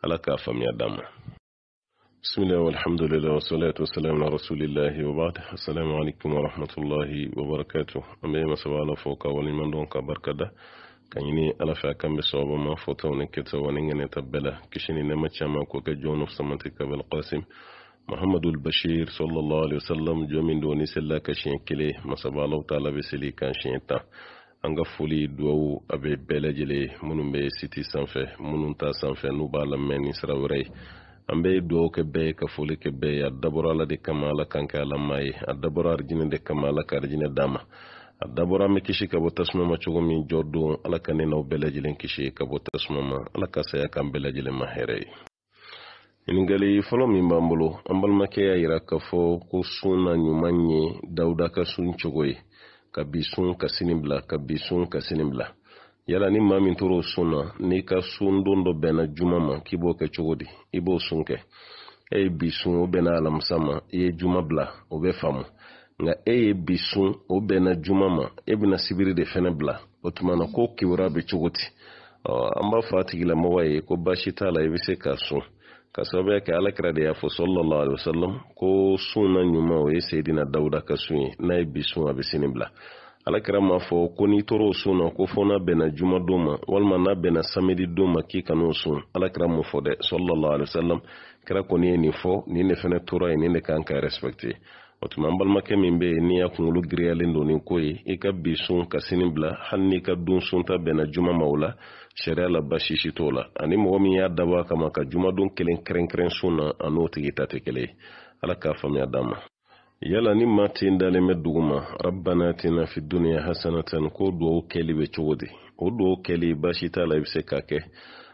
ala k'a faamuya d'an ma. bisimilahi walhamdulilahi wasalatu assalamu alaikum warahmatullahi wabarakatu an bɛ masaba ala ala fɛ a kan bɛ sababa ma fɔtaw ni kɛtaw ani ŋɛnɛta bɛɛ la kisi ni nɛma caman qasim muhammadul bashir sallallahu alaihi wasallam jomin woni sella ka siɲɛ kelen masaba alahu taala be seli kan siɲɛ tan an ka foli duwawu a be bɛɛ be siti sanfɛ minnu ta sanfɛ n'u b'a lamɛn ni sira an be duwawu kɛ bɛɛ ka foli kɛ bɛɛ ye a dabɔra de kama kan kɛ ala ma ye a de kama ka arijinɛ d'a ma a dabɔra ka bɔ ma cogo min jɔ don ne n'aw bɛɛ lajɛlen kisi ka bɔ ma ala saya k'an bɛɛ lajɛlen ma hɛrɛ ɲiningali fɔlɔ min b'an bolo an balimakɛ y'a yira k'a fɔ ko sun na ɲuman ye dawuda ka sun cogo ye ka bi sun ka sini bila ka bi sun ka sini bila yala ni maa min tor'o sun na n'i ka sun don dɔ bɛnna juma ma k'i b'o kɛ cogo di i b'o sun kɛ e ye bi sun o bɛnna alamisa ma i ye juma bila o bɛ faamu nka e ye bi sun o bɛnna juma ma e bɛna sibiri de fɛnɛ bila o tuma na ko kibaruya bɛ cogo di an ah, b'a fɔ a tigilamɔgɔ ye ko baasi t'a la i bɛ se k'a sun ka sababuya kɛ ala kira de y'a fɔ sallallahu alaihi wasallam ko sun na ɲuman o ye seyidina dawuda ka sun ye n'a ye bi sun a bɛ sini bila ala kira m'a fɔ ko n'i tor'o sun na ko fɔ n'a bɛnna juma don ma walima n'a bɛnna samedi don ma k'i kan'o sun ala kira m'o fɔ dɛ sallallahu alaihi wasallam kira kɔni ye nin fɔ nin de fɛnɛ tora ye nin de kan ka respecter o tuma an balimakɛ min be n'i y'a kungolo giriyalen don nin ko ye i ka bi sun ka sini bila hali n'i ka dun sunta bɛnna juma ma o la sariya la basisi t'o la ani mɔgɔ min y'a dabɔ kama ka jumadon kelen kɛrɛnkɛrɛn sun na a n'o tigi ta tɛ kelen ye ala k'a faamuya d'an ma yala ni ma ten dalen bɛ dugu ma rabbana atina fi duniya hasanatan ko duwawu kɛli bɛ cogo di o duwawu kɛli baasi t'a la i be se k'a kɛ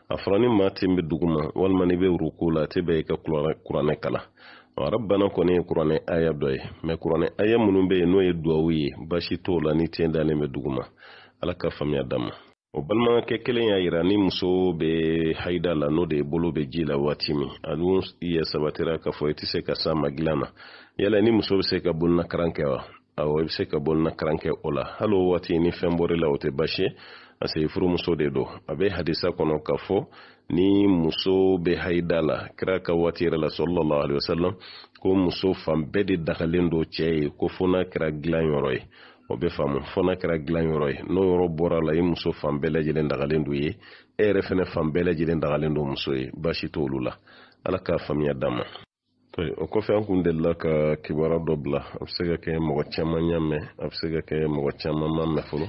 a fɔra ni ma ten bɛ dugu ma walima ni be ruku la a tɛ bɛɛ i ka kuranɛ kala rabbana kɔni ye kuranɛ aya dɔ ye mɛ kuranɛ aya minnu bɛ yen n'o ye duwawu ye basi t'o la ni tiɲɛ dalen bɛ dugu ala ka faamuya d'an o balimakɛ kelen y'a yira ni muso be haida la n'o de ye bolo be ji la waati min ani yɛ sabatira k'a fɔ i tɛ se ka s'a ma na yala ni muso be se ka bolona karan kɛ wa awɔ i be se ka bolona karan kɛ o la hali o waati ni fɛn bɔr'i la o tɛ basi ye parce que furumuso de don a bɛ hadisa kɔnɔ k'a fɔ ni muso be hayida la kira ka waati yɛrɛ la sɔlɔlɔ alayi wasalam ko muso fan bɛɛ de dagalen don cɛ ye ko fo n'a kɛra dilan yɔrɔ ye o be faamu fo n'a kɛra dilan yɔrɔ ye n'o yɔrɔ bɔra la i muso fan bɛɛ lajɛlen dagalen don ye e yɛrɛ fana fan bɛɛ lajɛlen dagalen don muso ye baasi t'olu la ala k'a faamuya dama ma. o kɔfɛ an kun delila ka kibaruya dɔ bila a bɛ se ka kɛ mɔgɔ caman y'a mɛn a bɛ se ka kɛ mɔgɔ caman ma mɛn fɔlɔ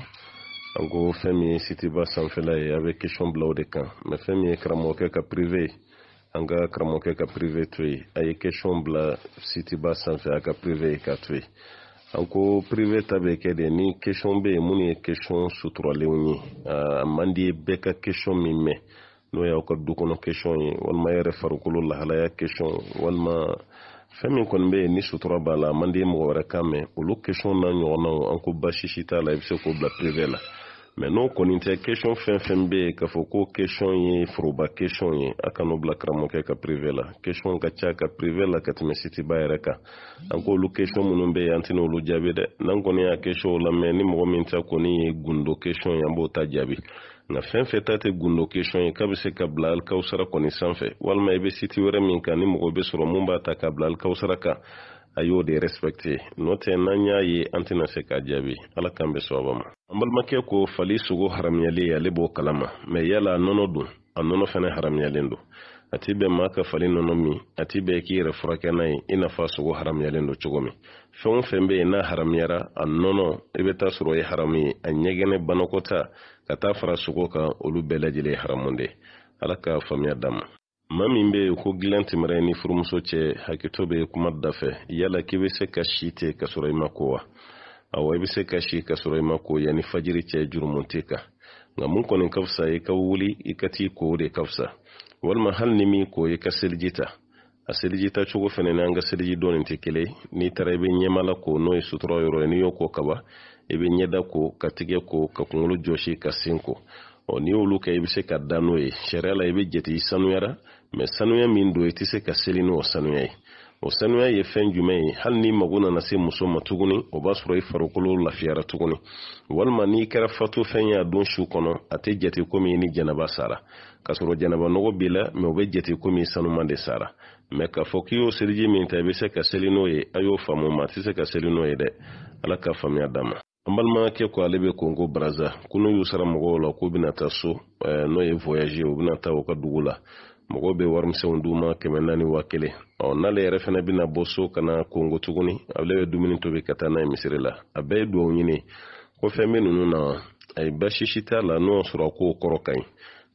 an ko fɛn min ye sitiba sanfɛla ye a bɛ kesɔn bila de kan mɛ fɛn min ye karamɔgɔkɛ ka prive an ka karamɔgɔkɛ ka prive to ye a ye kesɔn bila sitiba sanfɛ a ka prive ye ka to ye an ko prive ta be kɛ de ni kesɔn be yen minnu ye kesɔn suturalenw ye a man di ye bɛɛ ka kesɔn min mɛn n'o y'aw ka du kɔnɔ kesɔn ye walima yɛrɛ farikolo lahalaya kesɔn walima fɛn min kɔni bɛ yen ni sutura b'a la a man di mɔgɔ wɛrɛ kan mɛn olu kesɔn n'a ɲɔgɔnnaw an ko basisi t'a la i bɛ se k'o bila prive la mɛ n'o kɔni tɛ question fɛn fɛn bɛ yen k'a fɔ ko question ye foroba question ye a kan'o bila karamɔgɔkɛ ka privé la question ka ca ka privé la ka tɛmɛ citiba yɛrɛ kan an k'olu question minnu bɛ yen an tɛn'olu jaabi dɛ n'an kɔni y'a question lamɛn ni mɔgɔ min ta kɔni ye gundo question ye an b'o ta jaabi nka fɛn fɛn ta tɛ gundo question ye k'a bɛ se ka bila alikawusara kɔni sanfɛ walima i eh bɛ siti wɛrɛ min kan ni mɔgɔ eh bɛ sɔrɔ mun b'a ta k'a bila alikawusara kan a y'o de respecte nɔ n'an y'a ye an tɛna se k'a jaabi ala k'an bɛ sababa ma an balimakɛ ko fali sogo haramuyali ale b'o kalama mɛ yala nɔnɔ don a nɔnɔ fɛnɛ haramuyalen do a ti bɛ ma ka fali nɔnɔ min a ti bɛ k'i yɛrɛ furakɛ n'a ye i n'afa a sogo haramuyalen do cogo min fɛn o fɛn be yen n'a haramuyara a nɔnɔ i be taa sɔrɔ ye haramu ye a ɲɛgɛnɛ banakɔta ka taa fara sogo kan olu bɛɛ lajɛle ye haramu de ala ka faamuya d'a ma ma min be ko gilan tɛmɛrɛ ni furumuso cɛ hakito be kuma da yala k'i be se ka si te ka sɔrɔ i ma ko wa awɔ i be se ka si ka sɔrɔ i ma ko yani fajiri cɛ jurumun tɛ kan nka mun kɔni ka fisa i ka wuli i ka t'i ko de ka fisa walima hali ni min ko i ka seliji ta a seliji ta cogo fɛnɛ n'an ka seliji dɔɔni tɛ kelen n'i taara i be ɲɛmala ko n'o ye sutura yɔrɔ ye n'i y'o ko kaba i be ɲɛda ko ka tigɛ ko ka kungolo jɔsi ka sen ko ɔ n'i y'olu kɛ i be se ka da n'o ye sariya la i be jeti i sanuyara mɛ sanuya min don i tɛ se ka seli n'o sanuya ye o sanuya ye fɛn jumɛn ye hali ni mago nana se muso ma tuguni o b'a sɔrɔ i farikolo lafiyara tuguni walima n'i kɛra fatu fɛn ye don su kɔnɔ a tɛ jate komi i ni jɛnɛba sara k'a sɔrɔ jɛnɛba nɔgɔ b'i la mɛ o bɛ jate komi i sanuman de sara mɛ k'a fɔ k'i y'o seliji min ta i bɛ se ka seli n'o ye a y'o faamu ma a tɛ se ka seli n'o ye dɛ ala ka faamuya d'a ma an balimakɛ ko ale bɛ konko baraza ko n'u y'u sara mɔgɔw la k'u bɛna taa so eh, n'o ye voyage ye u bɛna taa u ka dugu la mɔgɔw bɛ warimisɛnw d'u ma kɛmɛ naani wa kelen ɔ n'ale yɛrɛ fana bɛna bɔ so ka na kongo tuguni ale bɛ dumuni tobi ka taa n'a ye misiri la a bɛɛ ye duwawu ɲini ko fɛn bɛ ninnu na ayi basisi t'a la n'o y'a sɔrɔ a k'o kɔrɔ ka ɲi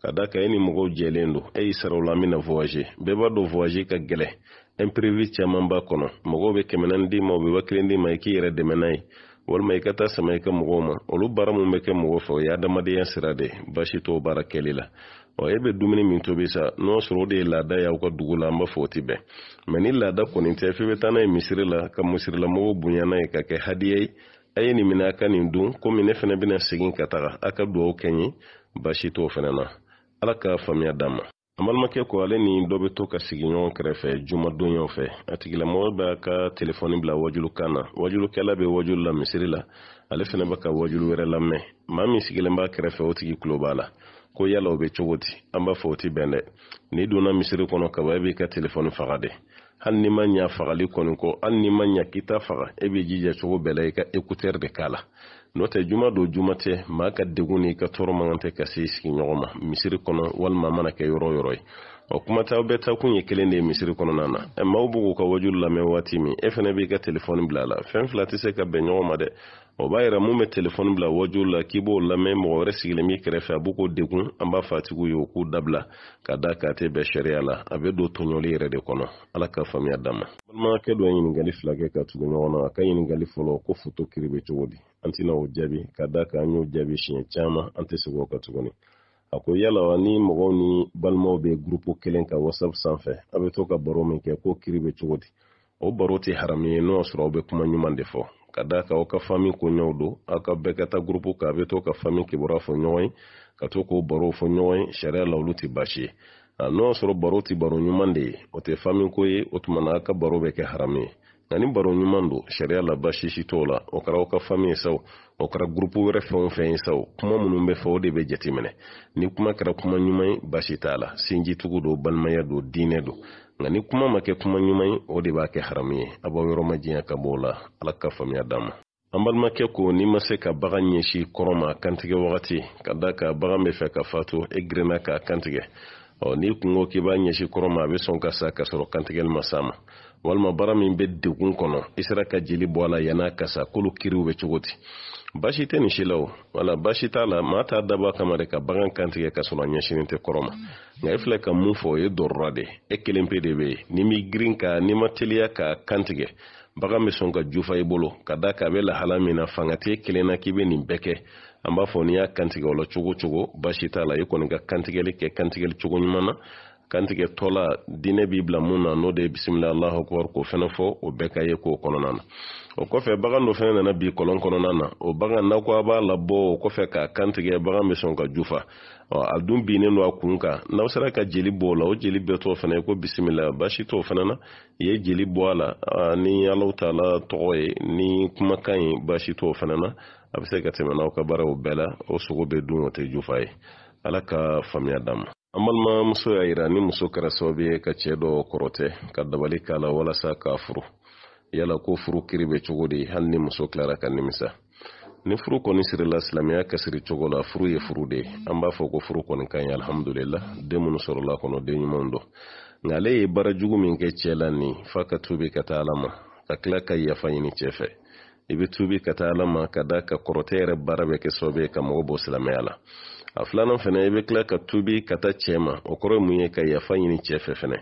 ka da kan e ni mɔgɔw jɛlen don e y'i sara o la an bɛna voyage bɛɛ b'a dɔn voyage ka gɛlɛn imprévu caman b'a kɔnɔ mɔgɔw bɛ kɛmɛ naani d'i ma u bɛ wa kelen d'i ma i k'i yɛrɛ dɛmɛ n'a ye walima i ka taa sama i ka mɔgɔw ma olu baara min bɛ kɛ mɔgɔ fɛ o ye adamadenya sira de ye basi t'o baara kɛli la ɔ e bɛ dumuni min tobi sa n'o sɔrɔ o de ye laada y'aw ka dugu la an b'a fɔ o ti bɛn mɛ ni laada kɔni tɛ f'i bɛ taa n'a ye misiri la ka misirimɔgɔw bonya n'a ye ka kɛ hadiya ye a ye nin minɛ a ka nin dun komi ne fana bɛna segin ka taga a ka dugawu kɛ n ye baasi t'o fana na ala ka faamuya d'an ma an balimakɛ ko ale ni dɔ bɛ to ka sigi ɲɔgɔn kɛrɛfɛ jumadonyaw fɛ a tigilamɔgɔ b'a ka telefɔni bila wajulukan na wajulukɛla bɛ wajulu la misiri la ale fana bɛ ka wajulu wɛrɛ lamɛn maa min sigilen b'a kɛrɛfɛ o tigi tulo b'a la ko yala o bɛ cogo di an b'a fɔ o ti bɛn dɛ n'i donna misiri kɔnɔ kaba e b'i ka telefɔni faga de hali n'i ma ɲa fagali kɔni kɔ hali n'i ma ɲa k'i faga e b'i jija cogo bɛɛ la i ka ekutɛri de k'a la n'o tɛ juma don juma tɛ maa ka degun n'i ka tɔɔrɔ man kan tɛ ka se i sigiɲɔgɔn ma misiri kɔnɔ walima mana kɛ yɔrɔ yɔrɔ ye o kuma ta bɛɛ ta kun ye kelen de ye misiri kɔnɔna na ɛ maaw b'u k'u ka wajulu lamɛn waati min e fana b'i ka telefɔni bila a la fɛn fila tɛ se ka bɛn ɲɔgɔn ma dɛ o b'a yira mun be telefɔni bila wajo la k'i b'o lamɛn mɔgɔ wɛrɛ sigilen b'i kɛrɛfɛ a bu ko degun an b'a fatigiw ye o k'u dabila ka da k'a tɛ bɛɛ sariya la a be don tɔɲɔli yɛrɛ de kɔnɔ ala ka faamuya d'a ma balimakɛ dɔ ɲininkali fila kɛ ka tugu ɲɔgɔn na a ka ɲiningali fɔlɔ ko foto kiri be cogo di an tɛna o jaabi ka da ka an y'o jaabi siɲɛ caaman an tɛ segin ka tuguni a ko yala ni mɔgɔw ni balimaw be gurupu kelen ka san fɛ a be to ka baro min kɛ ko kiri be cogo di o baro tɛ harami ye n'o y'a sɔrɔ aw be kuma ɲuman de fɔ kada ka oka fami koɲɛw don aw ka bɛɛ ka a to ka fami kibaruya fɔ ɲɔgɔn ye ka to k'o barow fɔ ɲɔgɔn ye la uluti bashi baasi ye n'o y'a sɔrɔ baro tɛ baro ɲuman de o tɛ fami ko ye o tuma na ka baro bɛ harami haramu ye nka ni baro ɲuman don la bashi si t'o la o kɛra aw fami ye sawo o kɛra gurupu wɛrɛ fɛn o fɛn kuma minnu bɛ fɔ de bɛ jateminɛ ni kuma kɛra kuma ɲuman bashi tala sinji la sinjitugu don balimaya don diinɛ nka ni kuma ma kɛ kuma ɲuman ye o de b'a kɛ haramu ye a b'aw yɔrɔ majɛya ka b'o la ala ka faamuya d'a ma an balimakɛ ko n'i ma se ka bagan ɲɛsi kɔrɔ ma kantigɛ wagati ka da ka bagan be fɛ ka faatu e girinna k'a kantigɛ ɔ n'i kungo k'i b'a ɲɛsi kɔrɔ ma a be sɔn ka sa ka sɔrɔ kantigɛli ma s'a ma walima baara min be degun kɔnɔ i sera ka jeli bɔ a la yann'a ka sa k'olu kiriw be cogo di basi tɛ ni si la o wala basi t'a la maa t'a dabɔ kama de ka bagan kantigɛ ka sɔrɔ a ɲɛsinin tɛ kɔrɔ ma nka e filɛ ka mun fɔ o ye dɔrɔra de e kelen pe de bɛ yen n'i m'i girin ka n'i ma teliya ka kantigɛ bagan bɛ sɔn ka jufa i bolo ka da kan a bɛ lahala min na fanga t'e kelen na k'i bɛ nin bɛɛ kɛ an b'a fɔ n'i y'a kantigɛ o la cogo o cogo basi t'a la i e kɔni ka kantigɛli kɛ kantigɛli cogo ɲuman na kantigɛ tɔ la diinɛ b'i bila mun na n'o de ye bisimila alahu akubaru k'o fɛnɛ fɔ o bɛɛ ka ye k'o kɔnɔna na o kɔfɛ bagan dɔ fɛnɛ nana bi kɔlɔn kɔnɔna na o bagan n'a ko a b'a labɔ o kɔfɛ k'a kantigɛ bagan bɛ sɔn ka jufa a dun binnen don a kun kan n'aw sera ka jeli bɔ o la o jeli bɛɛ tɔ fɛnɛ ko bisimila basi t'o fɛnɛ na i ye jeli bɔ a la ni alaw taala tɔgɔ ye ni kumakan ye basi t'o fɛnɛ na a bɛ se ka tɛmɛ n'aw ka o bɛɛ la o sogo bɛ dun o tɛ jufa ye ala ka faamuya d'a ma an muso y'a yira ni muso kɛra sobi ye ka cɛɛ dɔ kɔrɔtɛ ka dabali k'a la walasa k'a furu yala ko furu kiri hanni cogo klara hali ni muso kilara ka nimisa ni furu kɔni sirila ya kasiri cogo la furu ye furu de an b'a fɔ ko furu kɔni ka ɲi alhamdulila den minnu sɔrɔla kɔnɔ den ɲumanw dɔ nka ale ye baara jugu min kɛ cɛɛ ni faka fa ka tubi ka talama ala ma ka tila ka yafa ɲini cɛ i be tubi ka talama ala ma ka da ka kɔrɔtɛ yɛrɛ baara bɛ kɛ sababu ka mɔgɔ bɔ silamaya la a filanan fɛnɛ i be kila ka tubi ka taa cɛɛ ma o kɔrɔ mun ye ka yafa ɲini cɛɛ fɛ fɛnɛ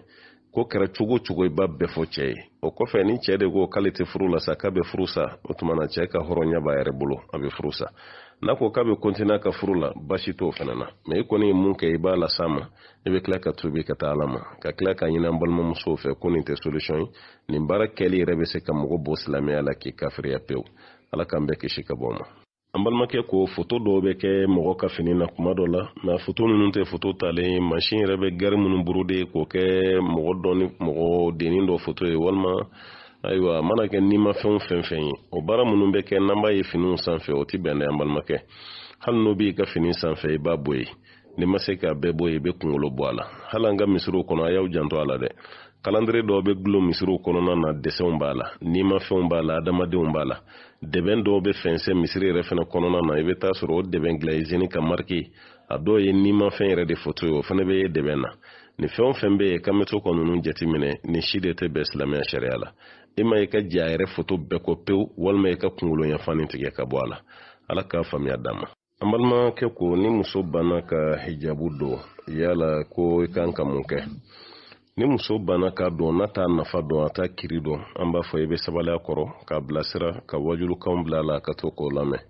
ko kɛra cogo cogo i b'a bɛɛ fɔ cɛɛ ye o kɔfɛ ni cɛɛ de ko k'ale tɛ furu la sa k'a be furu sa o tumana cɛɛ ka hɔrɔnya b'a yɛrɛ bolo a be furu sa n'a ko k'a be kontinua ka furu la basi t'o fɛnɛ na ma i kɔni ye mun kɛ i b'a lasa ma i be kila ka tubi ka taa ala ma ka kila ka ɲini an balimamusow fɛ ko nin tɛ solisiɔn ye nin baara kɛli yɛrɛ be se ka mɔgɔ bɔ silamɛya la k'i kafiriya pewu ala k'an bɛɛ kisi ka bɔ ma an balimakɛ ko foto dɔw bɛ kɛ mɔgɔ ka fini na kuma dɔ la mɛ foto minnu tɛ foto talen ye masin yɛrɛ bɛ gari minnu burode k'o kɛ mɔgɔ dɔni mɔgɔ dennin dɔ foto ye walima ayiwa a mana kɛ nimafɛnw fɛn fɛn ye o baara minnu bɛ kɛ n'an b'a ye finiw sanfɛ o tɛ bɛn an balimakɛ hali n'o b'i ka fini sanfɛ i b'a bɔ yen ni ma se k'a bɛɛ bɔ ye be kungolo bɔ a la hali an ka misiriw kɔnɔ a y'aw janto a la dɛ kalandire dɔw be gulo misiriw kɔnɔna na dɛsɛnw b'a la nimafɛnw b'a la adamadenw b'a la dɛbɛn dɔw be fɛnsɛ misiri yɛrɛ fɛnɛ kɔnɔna na i be taa sɔrɔ o dɛbɛn gila izini ka marike a dɔw ye nimafɛn yɛrɛ de foto ye o fɛnɛ be ye dɛbɛn na nin fɛn o fɛn be ye kan be to ka nunu jatiminɛ nin si de tɛ bɛɛ silamɛya sariya la i e ma i ka jɛ yɛrɛ foto bɛɛ kɔ pewu walima i e ka kungolo ɲafanin tigɛ ka bɔ a la ala k'a an balimakɛ ko ni muso banna ka hijabu don yala ko i kan ka mun kɛ ni muso banna ka don n'a t'a nafa don a t'a kiri don an b'a fɔ i be sabaliya kɔrɔ k'a bilasira ka wajulukanw bila la ka to k'o lamɛn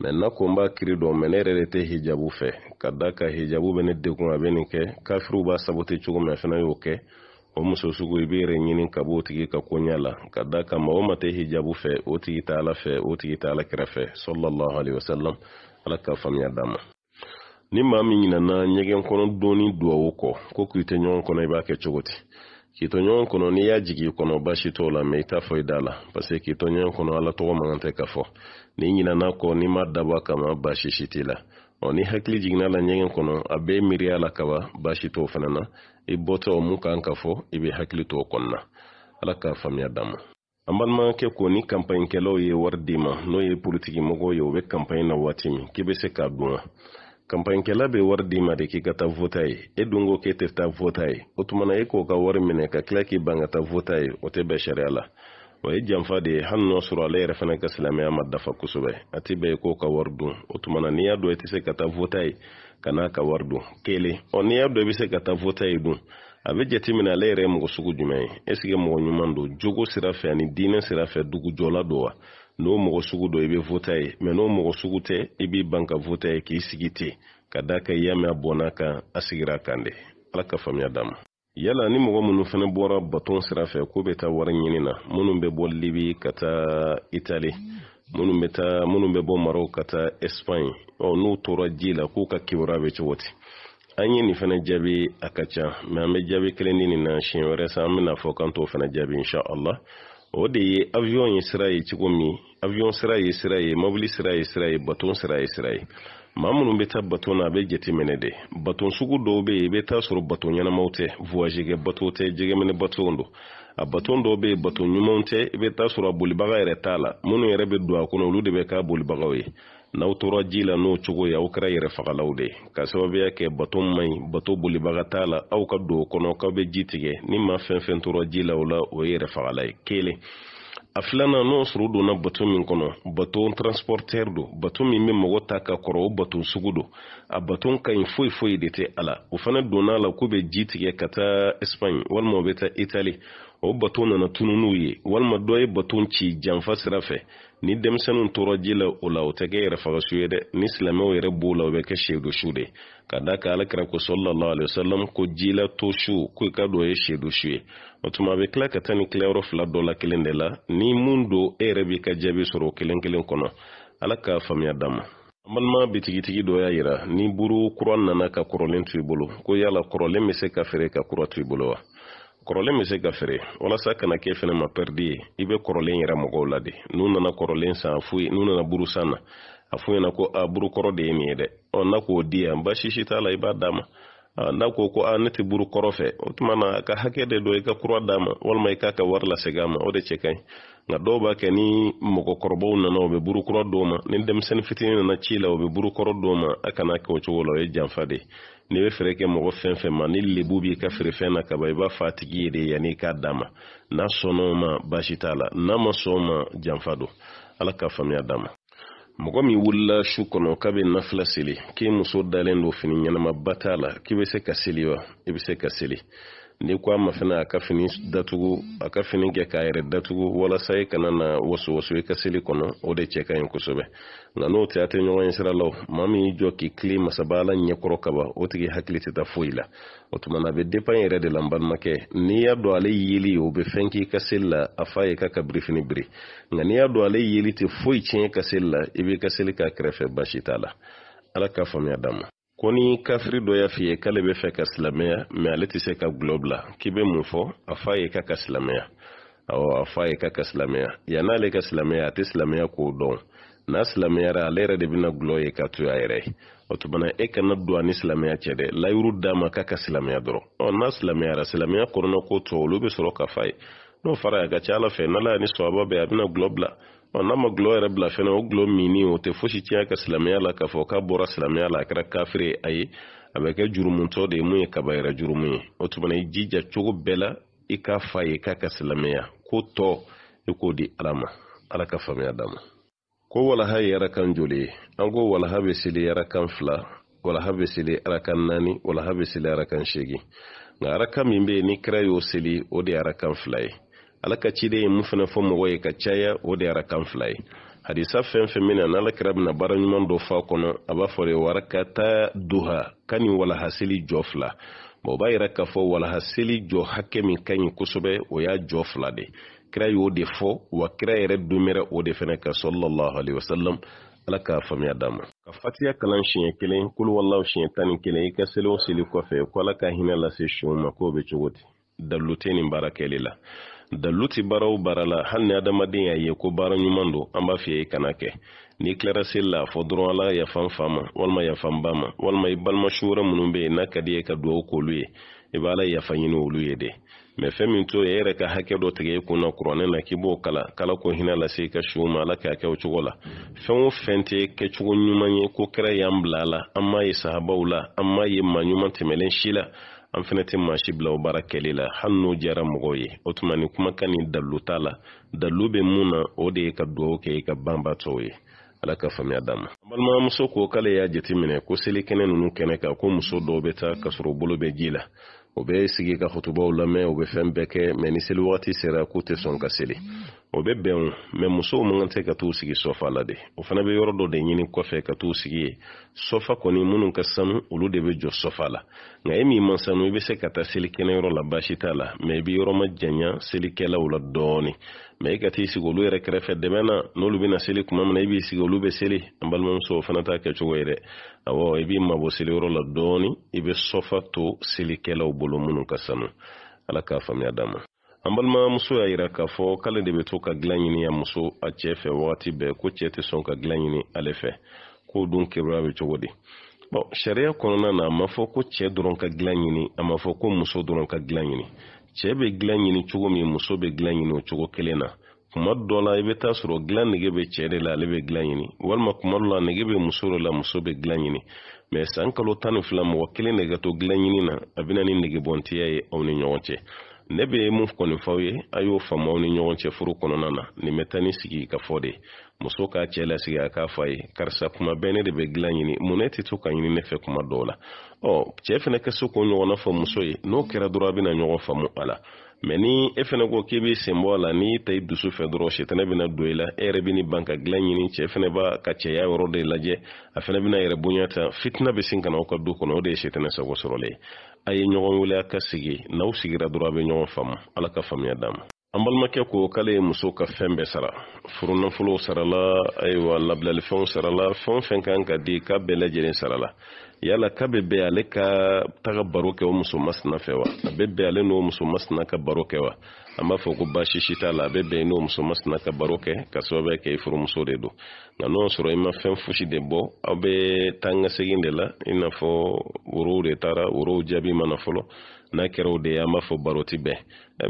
mɛ na ko n b'a kiri dɔn mɛ ne yɛrɛ de tɛ hijabu fɛ ka da ka hijabu bɛ ne degun a be nin kɛ kafiriw b'a sabote cogo mɛ fɛnɛ y'o kɛ o muso sugu i b'i yɛrɛ ɲini ka b'o tigi ka koɲa la ka da ka mao ma tɛ hijabu fɛ o tigi t'ala fɛ o tigi t'ala kɛrɛfɛ sallallahu alaihi wasallam ala ka faamuya d'a ma ni maa min ɲinana ɲɛgɛn kɔnɔ dɔɔni duwawu kɔ ko k'i tɛ ɲɔgɔn kɔnɔ i b'a kɛ cogo ti k'i to ɲɔgɔn kɔnɔ n'i y'a jigi kɔnɔ baasi t'o la mɛ i t'a fɔ i da la paseke k'i to ɲɔgɔn kɔnɔ ala tɔgɔ man kan tɛ ka fɔ n'i ɲinana kɔ n'i ma dabɔ a kama baasi si t'i la ɔ ni hakili jiginna la ɲɛgɛn kɔnɔ a bɛ miiriya la kaba baasi t'o fana na i bɔtɔ mun kan ka fɔ i bɛ hakili t'o kɔnɔna ala k'a faamuya d'a ma an balimakɛ ko ni kanpaɲikɛlaw ye wari di ma n'o ye politiki ye o be kampaɲi na waati min k'i be se k'a dun wa kanpaɲikɛla be wari di ma de k'i e ka ta vota ye e dun ko k'e tɛ ta vota ye o tumana e k'o ka wari minɛ ka kila k'i ban ka vota ye o tɛ bɛ sariya la o ye janfa de ye hali n'o sɔrɔ ale yɛrɛ fana ka silamɛya ma dafa kosɛbɛ a tɛ bɛ ye k'o ka wari dun o tumana n'i y'a dɔn i tɛ se ka ta vota ye ka n'a ka wari dun kelen ɔ n'i y'a i be se ka ta vota ye dun a bɛ jate minɛ ale yɛrɛ ye mɔgɔ sugu jumɛn ye ɛsike mɔgɔ ɲuman don jogo sira fɛ ani diinɛ sira fɛ dugujɔla don wa n'o mɔgɔ sugu dɔ i bɛ vota ye mɛ n'o mɔgɔ sugu tɛ i b'i ban ka vota ye k'i sigi ten ka daa ka i y'a mɛn a bɔn'a kan a sigira kan de ala ka faamuya d'a ma yala ni mɔgɔ minnu fana bɔra baton sira fɛ k'u bɛ taa wari ɲini na minnu bɛ bɔ libi ka taa itali minnu bɛ taa minnu bɛ bɔ maraw ka taa ɛspaɲe ɔ n'u tora ji la k'u ka kibaruya bɛ cogo ti an ye nin fana jaabi a ka ca mɛ an bɛ jaabi kelen di nin na siɲɛ wɛrɛ sa an bɛna fɔ k'an t'o fana jaabi insha allah o de ye avion ye sira ye cogo min avion sira ye sira ye mobili sira ye sira ye baton sira ye sira ye maa minnu bɛ taa baton na a bɛ jateminɛ de baton sugu dɔw bɛ yen i bɛ taa sɔrɔ bato ɲɛnamaw tɛ voyage bato tɛ jɛgɛminɛ baton don a baton dɔw bɛ yen baton ɲumanw tɛ i bɛ taa sɔrɔ a bolibaga yɛrɛ t'a la minnu yɛrɛ bɛ don a kɔnɔ olu de bɛ k'a bolibagaw ye n'aw tora ji la n'o cogo ye aw kɛra yɛrɛ fagalaw de ka sababuya kɛ bato mai bato bolibaga t'a la aw ka don o kɔnɔ k'aw be ji tigɛ ni ma fɛn fɛn tora ji la o la o ye yɛrɛ fagala ye kelen a filana n'o sɔrɔ donna bato min kɔnɔ bato transportɛr do bato min be mɔgɔ ta ka kɔrɔ o bato sugu don a bato ka ɲi foyi foyi de tɛ a la o fana donna la k'u be ji tigɛ ka taa espagne walima u bɛ itali o bato nana tunu n'u ye walima dɔ ye bato ci janfa sira fɛ ni denmisɛniw tora ji la o la o tɛ kɛ yɛrɛfagasu ye dɛ ni silamɛw yɛrɛ b'o la o bɛ kɛ seedosu de ka da ka alakira ko sallallahu alaihi wasallam ko jila to su ko i ka dɔ ye seedosu ye o tuma a bɛ kila ka taa ni tilayɔrɔ fila dɔ la kelen de la ni mun don e yɛrɛ b'i ka jaabi sɔrɔ o kelen kelen kɔnɔ ala ka faamuya d'a ma an balima bitigitigi dɔ y'a yira ni buru kura nana ka kɔrɔlen to i bolo ko yala kɔrɔlen bɛ se ka feere ka kura to i bolo wa kɔrɔlen bɛ se ka feere walasa kana kɛ fɛnɛ ma perdi ye i bɛ kɔrɔlen yɛrɛ mɔgɔw la de n'u nana kɔrɔlen san fu n'u nana buru san na a f'u ɲɛna ko a buru burukɔrɔ de ye nin ye dɛ ɔ n'a k'o di yan ba si t'a la i b'a d'a ma n'a ko ko ne tɛ buru kɔrɔ fɛ o tuma na ka hakɛ de do i ka kura d'a ma walima i k'a ka wari lasegin a ma o de cɛ ka ɲi nka dɔw b'a kɛ ni mɔgɔkɔrɔbaw nana o be buru kura d'o ma ni denmisɛnnin fitinin nana ci la o be buru kɔrɔ d'o ma a kana kɛ o cogo la o ye janfa de ye n'i be fɛɛrɛ kɛ mɔgɔ fɛn fɛn ma ni lebu b'i ka feerefɛn na kaba i b'a fɔ a tigi ye de i k'a d'a ma n'a sɔnna o ma baasi t'a la n'a ma sɔn o ma janfa don ala ka faamuya d'a ma mɔgɔ min wulila su kɔnɔ k'a be nafila seli k'i muso dalen do fini ɲɛnamaba t'a la k'i be se ka seli wa i be se ka seli n'i ko a ma fana a fini datugu a fini kɛ k'a yɛrɛ datugu walasa i kana na waso waso i ka seli kɔnɔ o de cɛ ka ɲi kosɛbɛ nka n'o tɛ a tɛ ɲɔgɔn ye sira la maa min y'i jɔ k'i kilen masaba ala ɲɛkɔrɔ kaban o tigi hakili tɛ taa foyi o tuma na a bɛ depan yɛrɛ de la n balimakɛ n'i y'a dɔn ale yeli o bɛ fɛn ka seli la k'a ka biri fini biri n'i y'a dɔn ale yeli tɛ foyi tiɲɛ ka seli la ka seli k'a kɛrɛfɛ baasi ala k'a faamuya d'a ko ni kafiri dɔ y'a f'i k'ale bɛ fɛ ka silamɛya mɛ ale tɛ se ka gulɔ bila k'i bɛ mun fɔ a f'a ye k'a ka silamɛya awɔ a f'a ye k'a ka silamɛya yann'ale ka silamɛya a tɛ silamɛya k'o dɔn n'a silamɛyara ale yɛrɛ de bɛna gulɔ ye k'a to a yɛrɛ ye o tuma na e kana don a ni silamɛya cɛ dɛ d'a ma k'a ka silamɛya dɔrɔn ɔ n'a silamɛyara silamɛya kɔnɔna ko tɔ olu bɛ sɔrɔ k'a f'a ye n'o fara a ka ca ala fɛ n'ala y'a ni sɔwaba bɛn a bɛna gulɔ bila n'a ma gulɔ yɛrɛ bila fɛnɛ o gulɔ mini o tɛ fosi tiɲa ka silamɛya la k'a fɔ k'a bɔra silamɛya la a kɛra kafiri a ye a bɛ kɛ jurumutɔ de ye mun ye kaba jurumu ye o tumana i jija cogo bɛɛ la i k'a fa ye k'a ka silamɛya ko tɔ i k'o di ala ma ala ka faamuya d'a ma ko walaha ye arakan joli ye an ko walaha bɛ seli arakan fila walaha bɛ seli arakan naani walaha bɛ seli arakan seegin nka arakan min bɛ yen ni kira y'o seli o de ye arakan fila ye ala ka ciden ye mun fɛnɛ fɔ mɔgɔ ye ka caya o de yara fila ye hadisa fɛn fɛn mina n'ala kira bena baara ɲuman dɔ fa kɔnɔ a b'a fɔ de warakata duha ka ni walahaseli jɔ fila ma o b'a yira k'a fɔ walahaseli jɔ hakɛ min ka ɲi kosɛbɛ o y'a jɔ fila de kira y'o de fɔ wa kira yɛrɛ domɛrɛ o de fɛnɛ ka sallallahu alaihi wasallam ala k'a faamuya d'a ma ka fatiya kalan siɲɛ kelen kuluwalaw siɲɛ tan ni kelen i ka seli o seli kɔfɛ ko ala ka hinɛ lase siw ma k'o be cogo di dalilu tɛ nin baara kɛli la dalu ti baara o baara la hali ni adamaden y'a ye ko baara ɲuman don an b'a f'i ye kana kɛ n'i tilara seli la fɔ dɔrɔn ala yafan fa ma walima yafan ba ma walima i balimasu wɛrɛ minnu bɛ yen n'a ka di ye ka dugawu k'olu ye i b'ala yafa ɲini olu ye de mɛ fɛn min to ye e yɛrɛ ka hakɛ dɔ tigɛ i kun na kuranɛ na k'i b'o kala kala ko hinɛ lase i ka suw ma ala k'a kɛ o cogo la fɛn o fɛn tɛ kɛcogo ɲuman ye ko kɛra y'an bila la an m'a ye sahabaw la an m'a ye ma ɲuman tɛmɛlen si la an fɛnɛ tɛ maasi bila o baara kɛli la hali n'o jara mɔgɔw ye o tuma ni kumaka ni dalilu t'a la dalilu be mun na o de ye ka duwawu kɛ i ka banbatɔw ye ala ka faamuya d'a ma balimamuso ko k'ale y'a jate minɛ ko seli kɛnɛ nunu kɛnɛ kan ko muso dɔw be taa kasɔrɔ bolo bɛ ji la o bɛ sigi ka hutubaw lamɛn o be fɛn bɛɛ kɛ mɛ ni seli wagati sera k'u tɛ sɔn ka seli o bɛ bɛn mɛ musow man kan tɛ ka t'u sigi sofa la de o fana bɛ yɔrɔ dɔ de ɲini kɔfɛ ka t'u sigi ye sɔfa kɔni minnu ka sanu olu de bɛ jɔ sofa la nka e min man sanu i bɛ se ka taa selikɛnɛyɔrɔ la baasi t'a la mɛ i bɛ yɔrɔ ma janya selikɛlaw la dɔɔni mɛ i e ka t'i sigi olu yɛrɛ kɛrɛfɛ dɛmɛ na n'olu bɛna seli tuma min na i b'i sigi olu bɛ seli an balimamuso o fana t'a kɛcogo ye dɛ awɔ i b'i mabɔ seliyɔrɔ la dɔɔni i bɛ sofa to selikɛlaw bolo minnu ka sanu ala k'a faamuya d'an ma an balima muso y'a yira k'a fɔ k'ale de bɛ to ka dilan ɲini a muso a cɛ fɛ wagati bɛɛ ko cɛɛ tɛ sɔn ka dilan ɲini ale fɛ k'o dun kibaruya bɛ cogo di bɔn sariya kɔnɔna na a ma fɔ ko cɛɛ dɔrɔn ka dilan ɲini a ma fɔ ko muso dɔrɔn ka dilan ɲini cɛ bɛ dilan ɲini cogo min muso bɛ dilan ɲini o cogo kelen na kuma dɔ la i bɛ taa sɔrɔ dilan nege bɛ cɛ de la ale bɛ dilan ɲini walima kuma dɔ la nege bɛ muso de la muso bɛ dilan ɲini mɛ san kalo tan ni fila mɔgɔ kelen de ka to dilan ɲini na a bɛ na ni negebɔntiya ye aw ni ɲɔgɔn cɛ ne bɛ mun kɔni fɔw ye a y'o faamaw ni ɲɔgɔn cɛ furu kɔnɔna na nin bɛ taa ni sigi ka fɔ de muso k'a cɛ lasigi a k'a fa ye karisa kuma bɛɛ ne de bɛ dilan ɲini mun ne tɛ to ka ɲini ne fɛ kuma dɔw la ɔ cɛ fana ka se k'o ɲɔgɔnna fɔ muso ye n'o kɛra dɔrɔn a bɛna ɲɔgɔn faamu a la mɛ ni e fana ko k'i b'i sen bɔ a la n'i ta i dusu fɛ dɔrɔn sitana bɛna don i la e yɛrɛ bɛ ban ka dilan ɲini cɛ fana b'a ka cɛya yɔrɔ de lajɛ a fana bɛna yɛrɛ bonya ta fitina bɛ sin ka na aw ka du kɔnɔ o de ye sitana sago sɔrɔlen ye a ye ɲɔgɔn wele ka sigi n'aw sigira dɔrɔn a be ɲɔgɔn faamu ala ka faamuya d'a an balimakɛ ko k'ale ye muso ka fɛn bɛɛ sara furunafolow sarala ayiwa labilalifɛnw sarala fɛn o fɛn kan ka di k'a bɛɛ lajɛlen sarala yala k'a bɛ bɛn ale ka taga baro kɛ o muso masina fɛ wa a bɛ bɛn ale n'o muso masina ka baro kɛ wa an b'a fɔ ko baasi si t'a la a bɛ bɛn n'o muso masina ka baro kɛ ka sababuya kɛ i furumuso de do nka n'o sɔrɔ i ma fɛn fosi de bɔ aw bɛ taa n ka segin de la i n'a fɔ worow de taara worow jaabi mana fɔlɔ n'a kɛra o de ye an b'a fɔ baro ti bɛn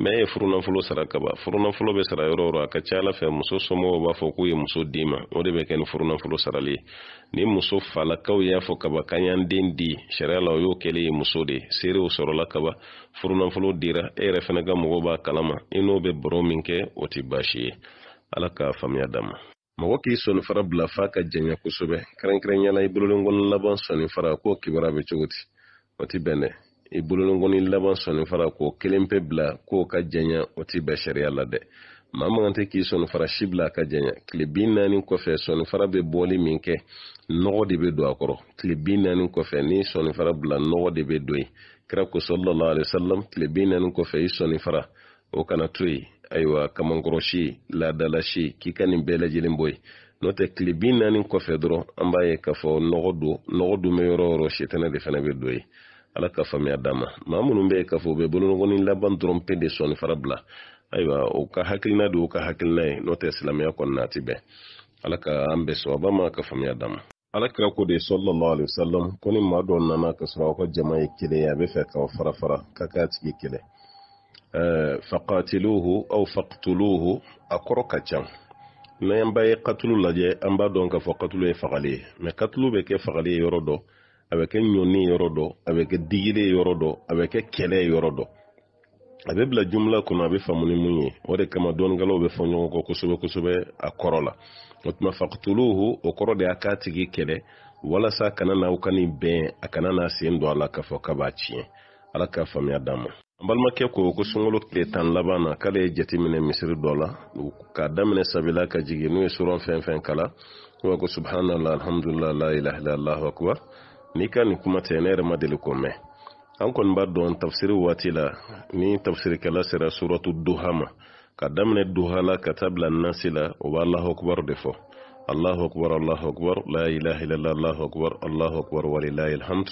mɛ e ye furunafolo sara kaba furunafolo bɛ sara yɔrɔ yɔrɔ a ka ca ala fɛ muso somɔgɔw b'a fɔ k'u ye muso d'i ma o de bɛ kɛ ni furunafolo sarali ye ni muso falakaw y'a fɔ kaba ka y'an den di sariya la o y'o kɛlen ye muso de seerew sɔrɔla kaba furunafolo dira e yɛrɛ fana ka mɔgɔw b'a kalama i n'o bɛ baro min kɛ o ti baasi ye ala k'a faamuya d'a mɔgɔ k'i sɔnifara bila f'a ka jɛɲɛ kosɛbɛ kɛrɛnkɛrɛnya i bololenkɔnɔ laban sɔnifara k'o kibaruya bɛ cogo ti o ti bɛn dɛ i bololongɔni laban fara k'o kelen pe bila k'o ka janya o ti bɛn sariya la dɛ maa man tɛ k'i sɔnnifara si bila a ka janya tile bi naani kɔfɛ sɔnnifara bɛ bɔli min kɛ nɔgɔ de bɛ don a kɔrɔ tile bi naani kɔfɛ ni fara bila nɔgɔ de bɛ don yen kira ko sɔlɔlɔ alayisalam tile bi naani kɔfɛ i fara o kana to yen ayiwa kamankɔrɔsi laadalasi k'i ka nin bɛɛ lajɛlen bɔ yen n'o tɛ tile bi naani kɔfɛ dɔrɔn an b'a ye k'a fɔ nɔgɔ don nɔgɔ don bɛ yɔrɔ o yɔrɔ sitana de fana bɛ don yen ala ka faamuya d'a ma munu be bɛ k'a fɔ u bɛ bolonɔgɔnin laban dɔrɔn pe de sɔnni fara bila ayiwa o ka hakilina de y'u ka hakilina ye n'o tɛ silamɛya kɔnɔna a ti bɛn ala ka an bɛɛ sababa ma ka faamuya d'a ala alakira ko de sallallahu alaihi wasallam ko ni maa dɔ nana ka sɔrɔ aw ka jama ye kelen ye a bɛ fɛ k'aw fara fara ka k'a tigi kɛlɛ ɛɛ faqatiluhu aw faqtuluhu a kɔrɔ ka ca n'an b'a ye katulu lajɛ an b'a dɔn k'a fɔ katulu ye fagali ye mɛ katulu bɛ kɛ fagali ye yɔrɔ dɔ a bɛ kɛ ɲɔni yɔrɔ dɔ a bɛ kɛ digile yɔrɔ dɔ a bɛ kɛ kɛlɛ yɔrɔ dɔ a bɛ bila jumla kɔnɔ a bɛ faamu ni mun ye o de kama dɔnnikɛlaw bɛ fɔ ɲɔgɔn kɔ kosɛbɛ kosɛbɛ a kɔrɔ la o tuma fakutuluhu o kɔrɔ de y'a k'a tigi kɛlɛ walasa kana na ka nin bɛn a kana na sen don a la k'a fɔ k'a b'a tiɲɛ ala k'a faamuya d'an ma an balimakɛ ko ko sunkalo tile tan laban na k'ale ye jateminɛ misiri dɔ la k'a daminɛ sabila ka jigin n'u ye suran fɛn fɛn kala ko subhanallah alhamdulilah la ilaha illallah akubar nika n'i ka kuma cɛ ne yɛrɛ ma deli ko mɛn an kɔni b'a dɔn tafsiri waati la ni tafsirikɛla sera suratu duha ma ka daminɛ duha la ka taa bila nasi la o b'a allahu akbar de fɔ allahu akbar allahu akbar la ilaha illallah allahu akbar allahu akbar walilahi alhamd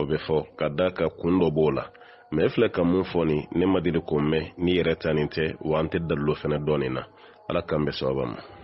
o be fɔ ka da ka kun dɔ b'o la mɛ e filɛ ka mun fɔ nin ne ma deli ko mɛn n'i yɛrɛ ta tɛ wa an tɛ dalilo fɛnɛ dɔɔnin na ala k'an bɛ sababa ma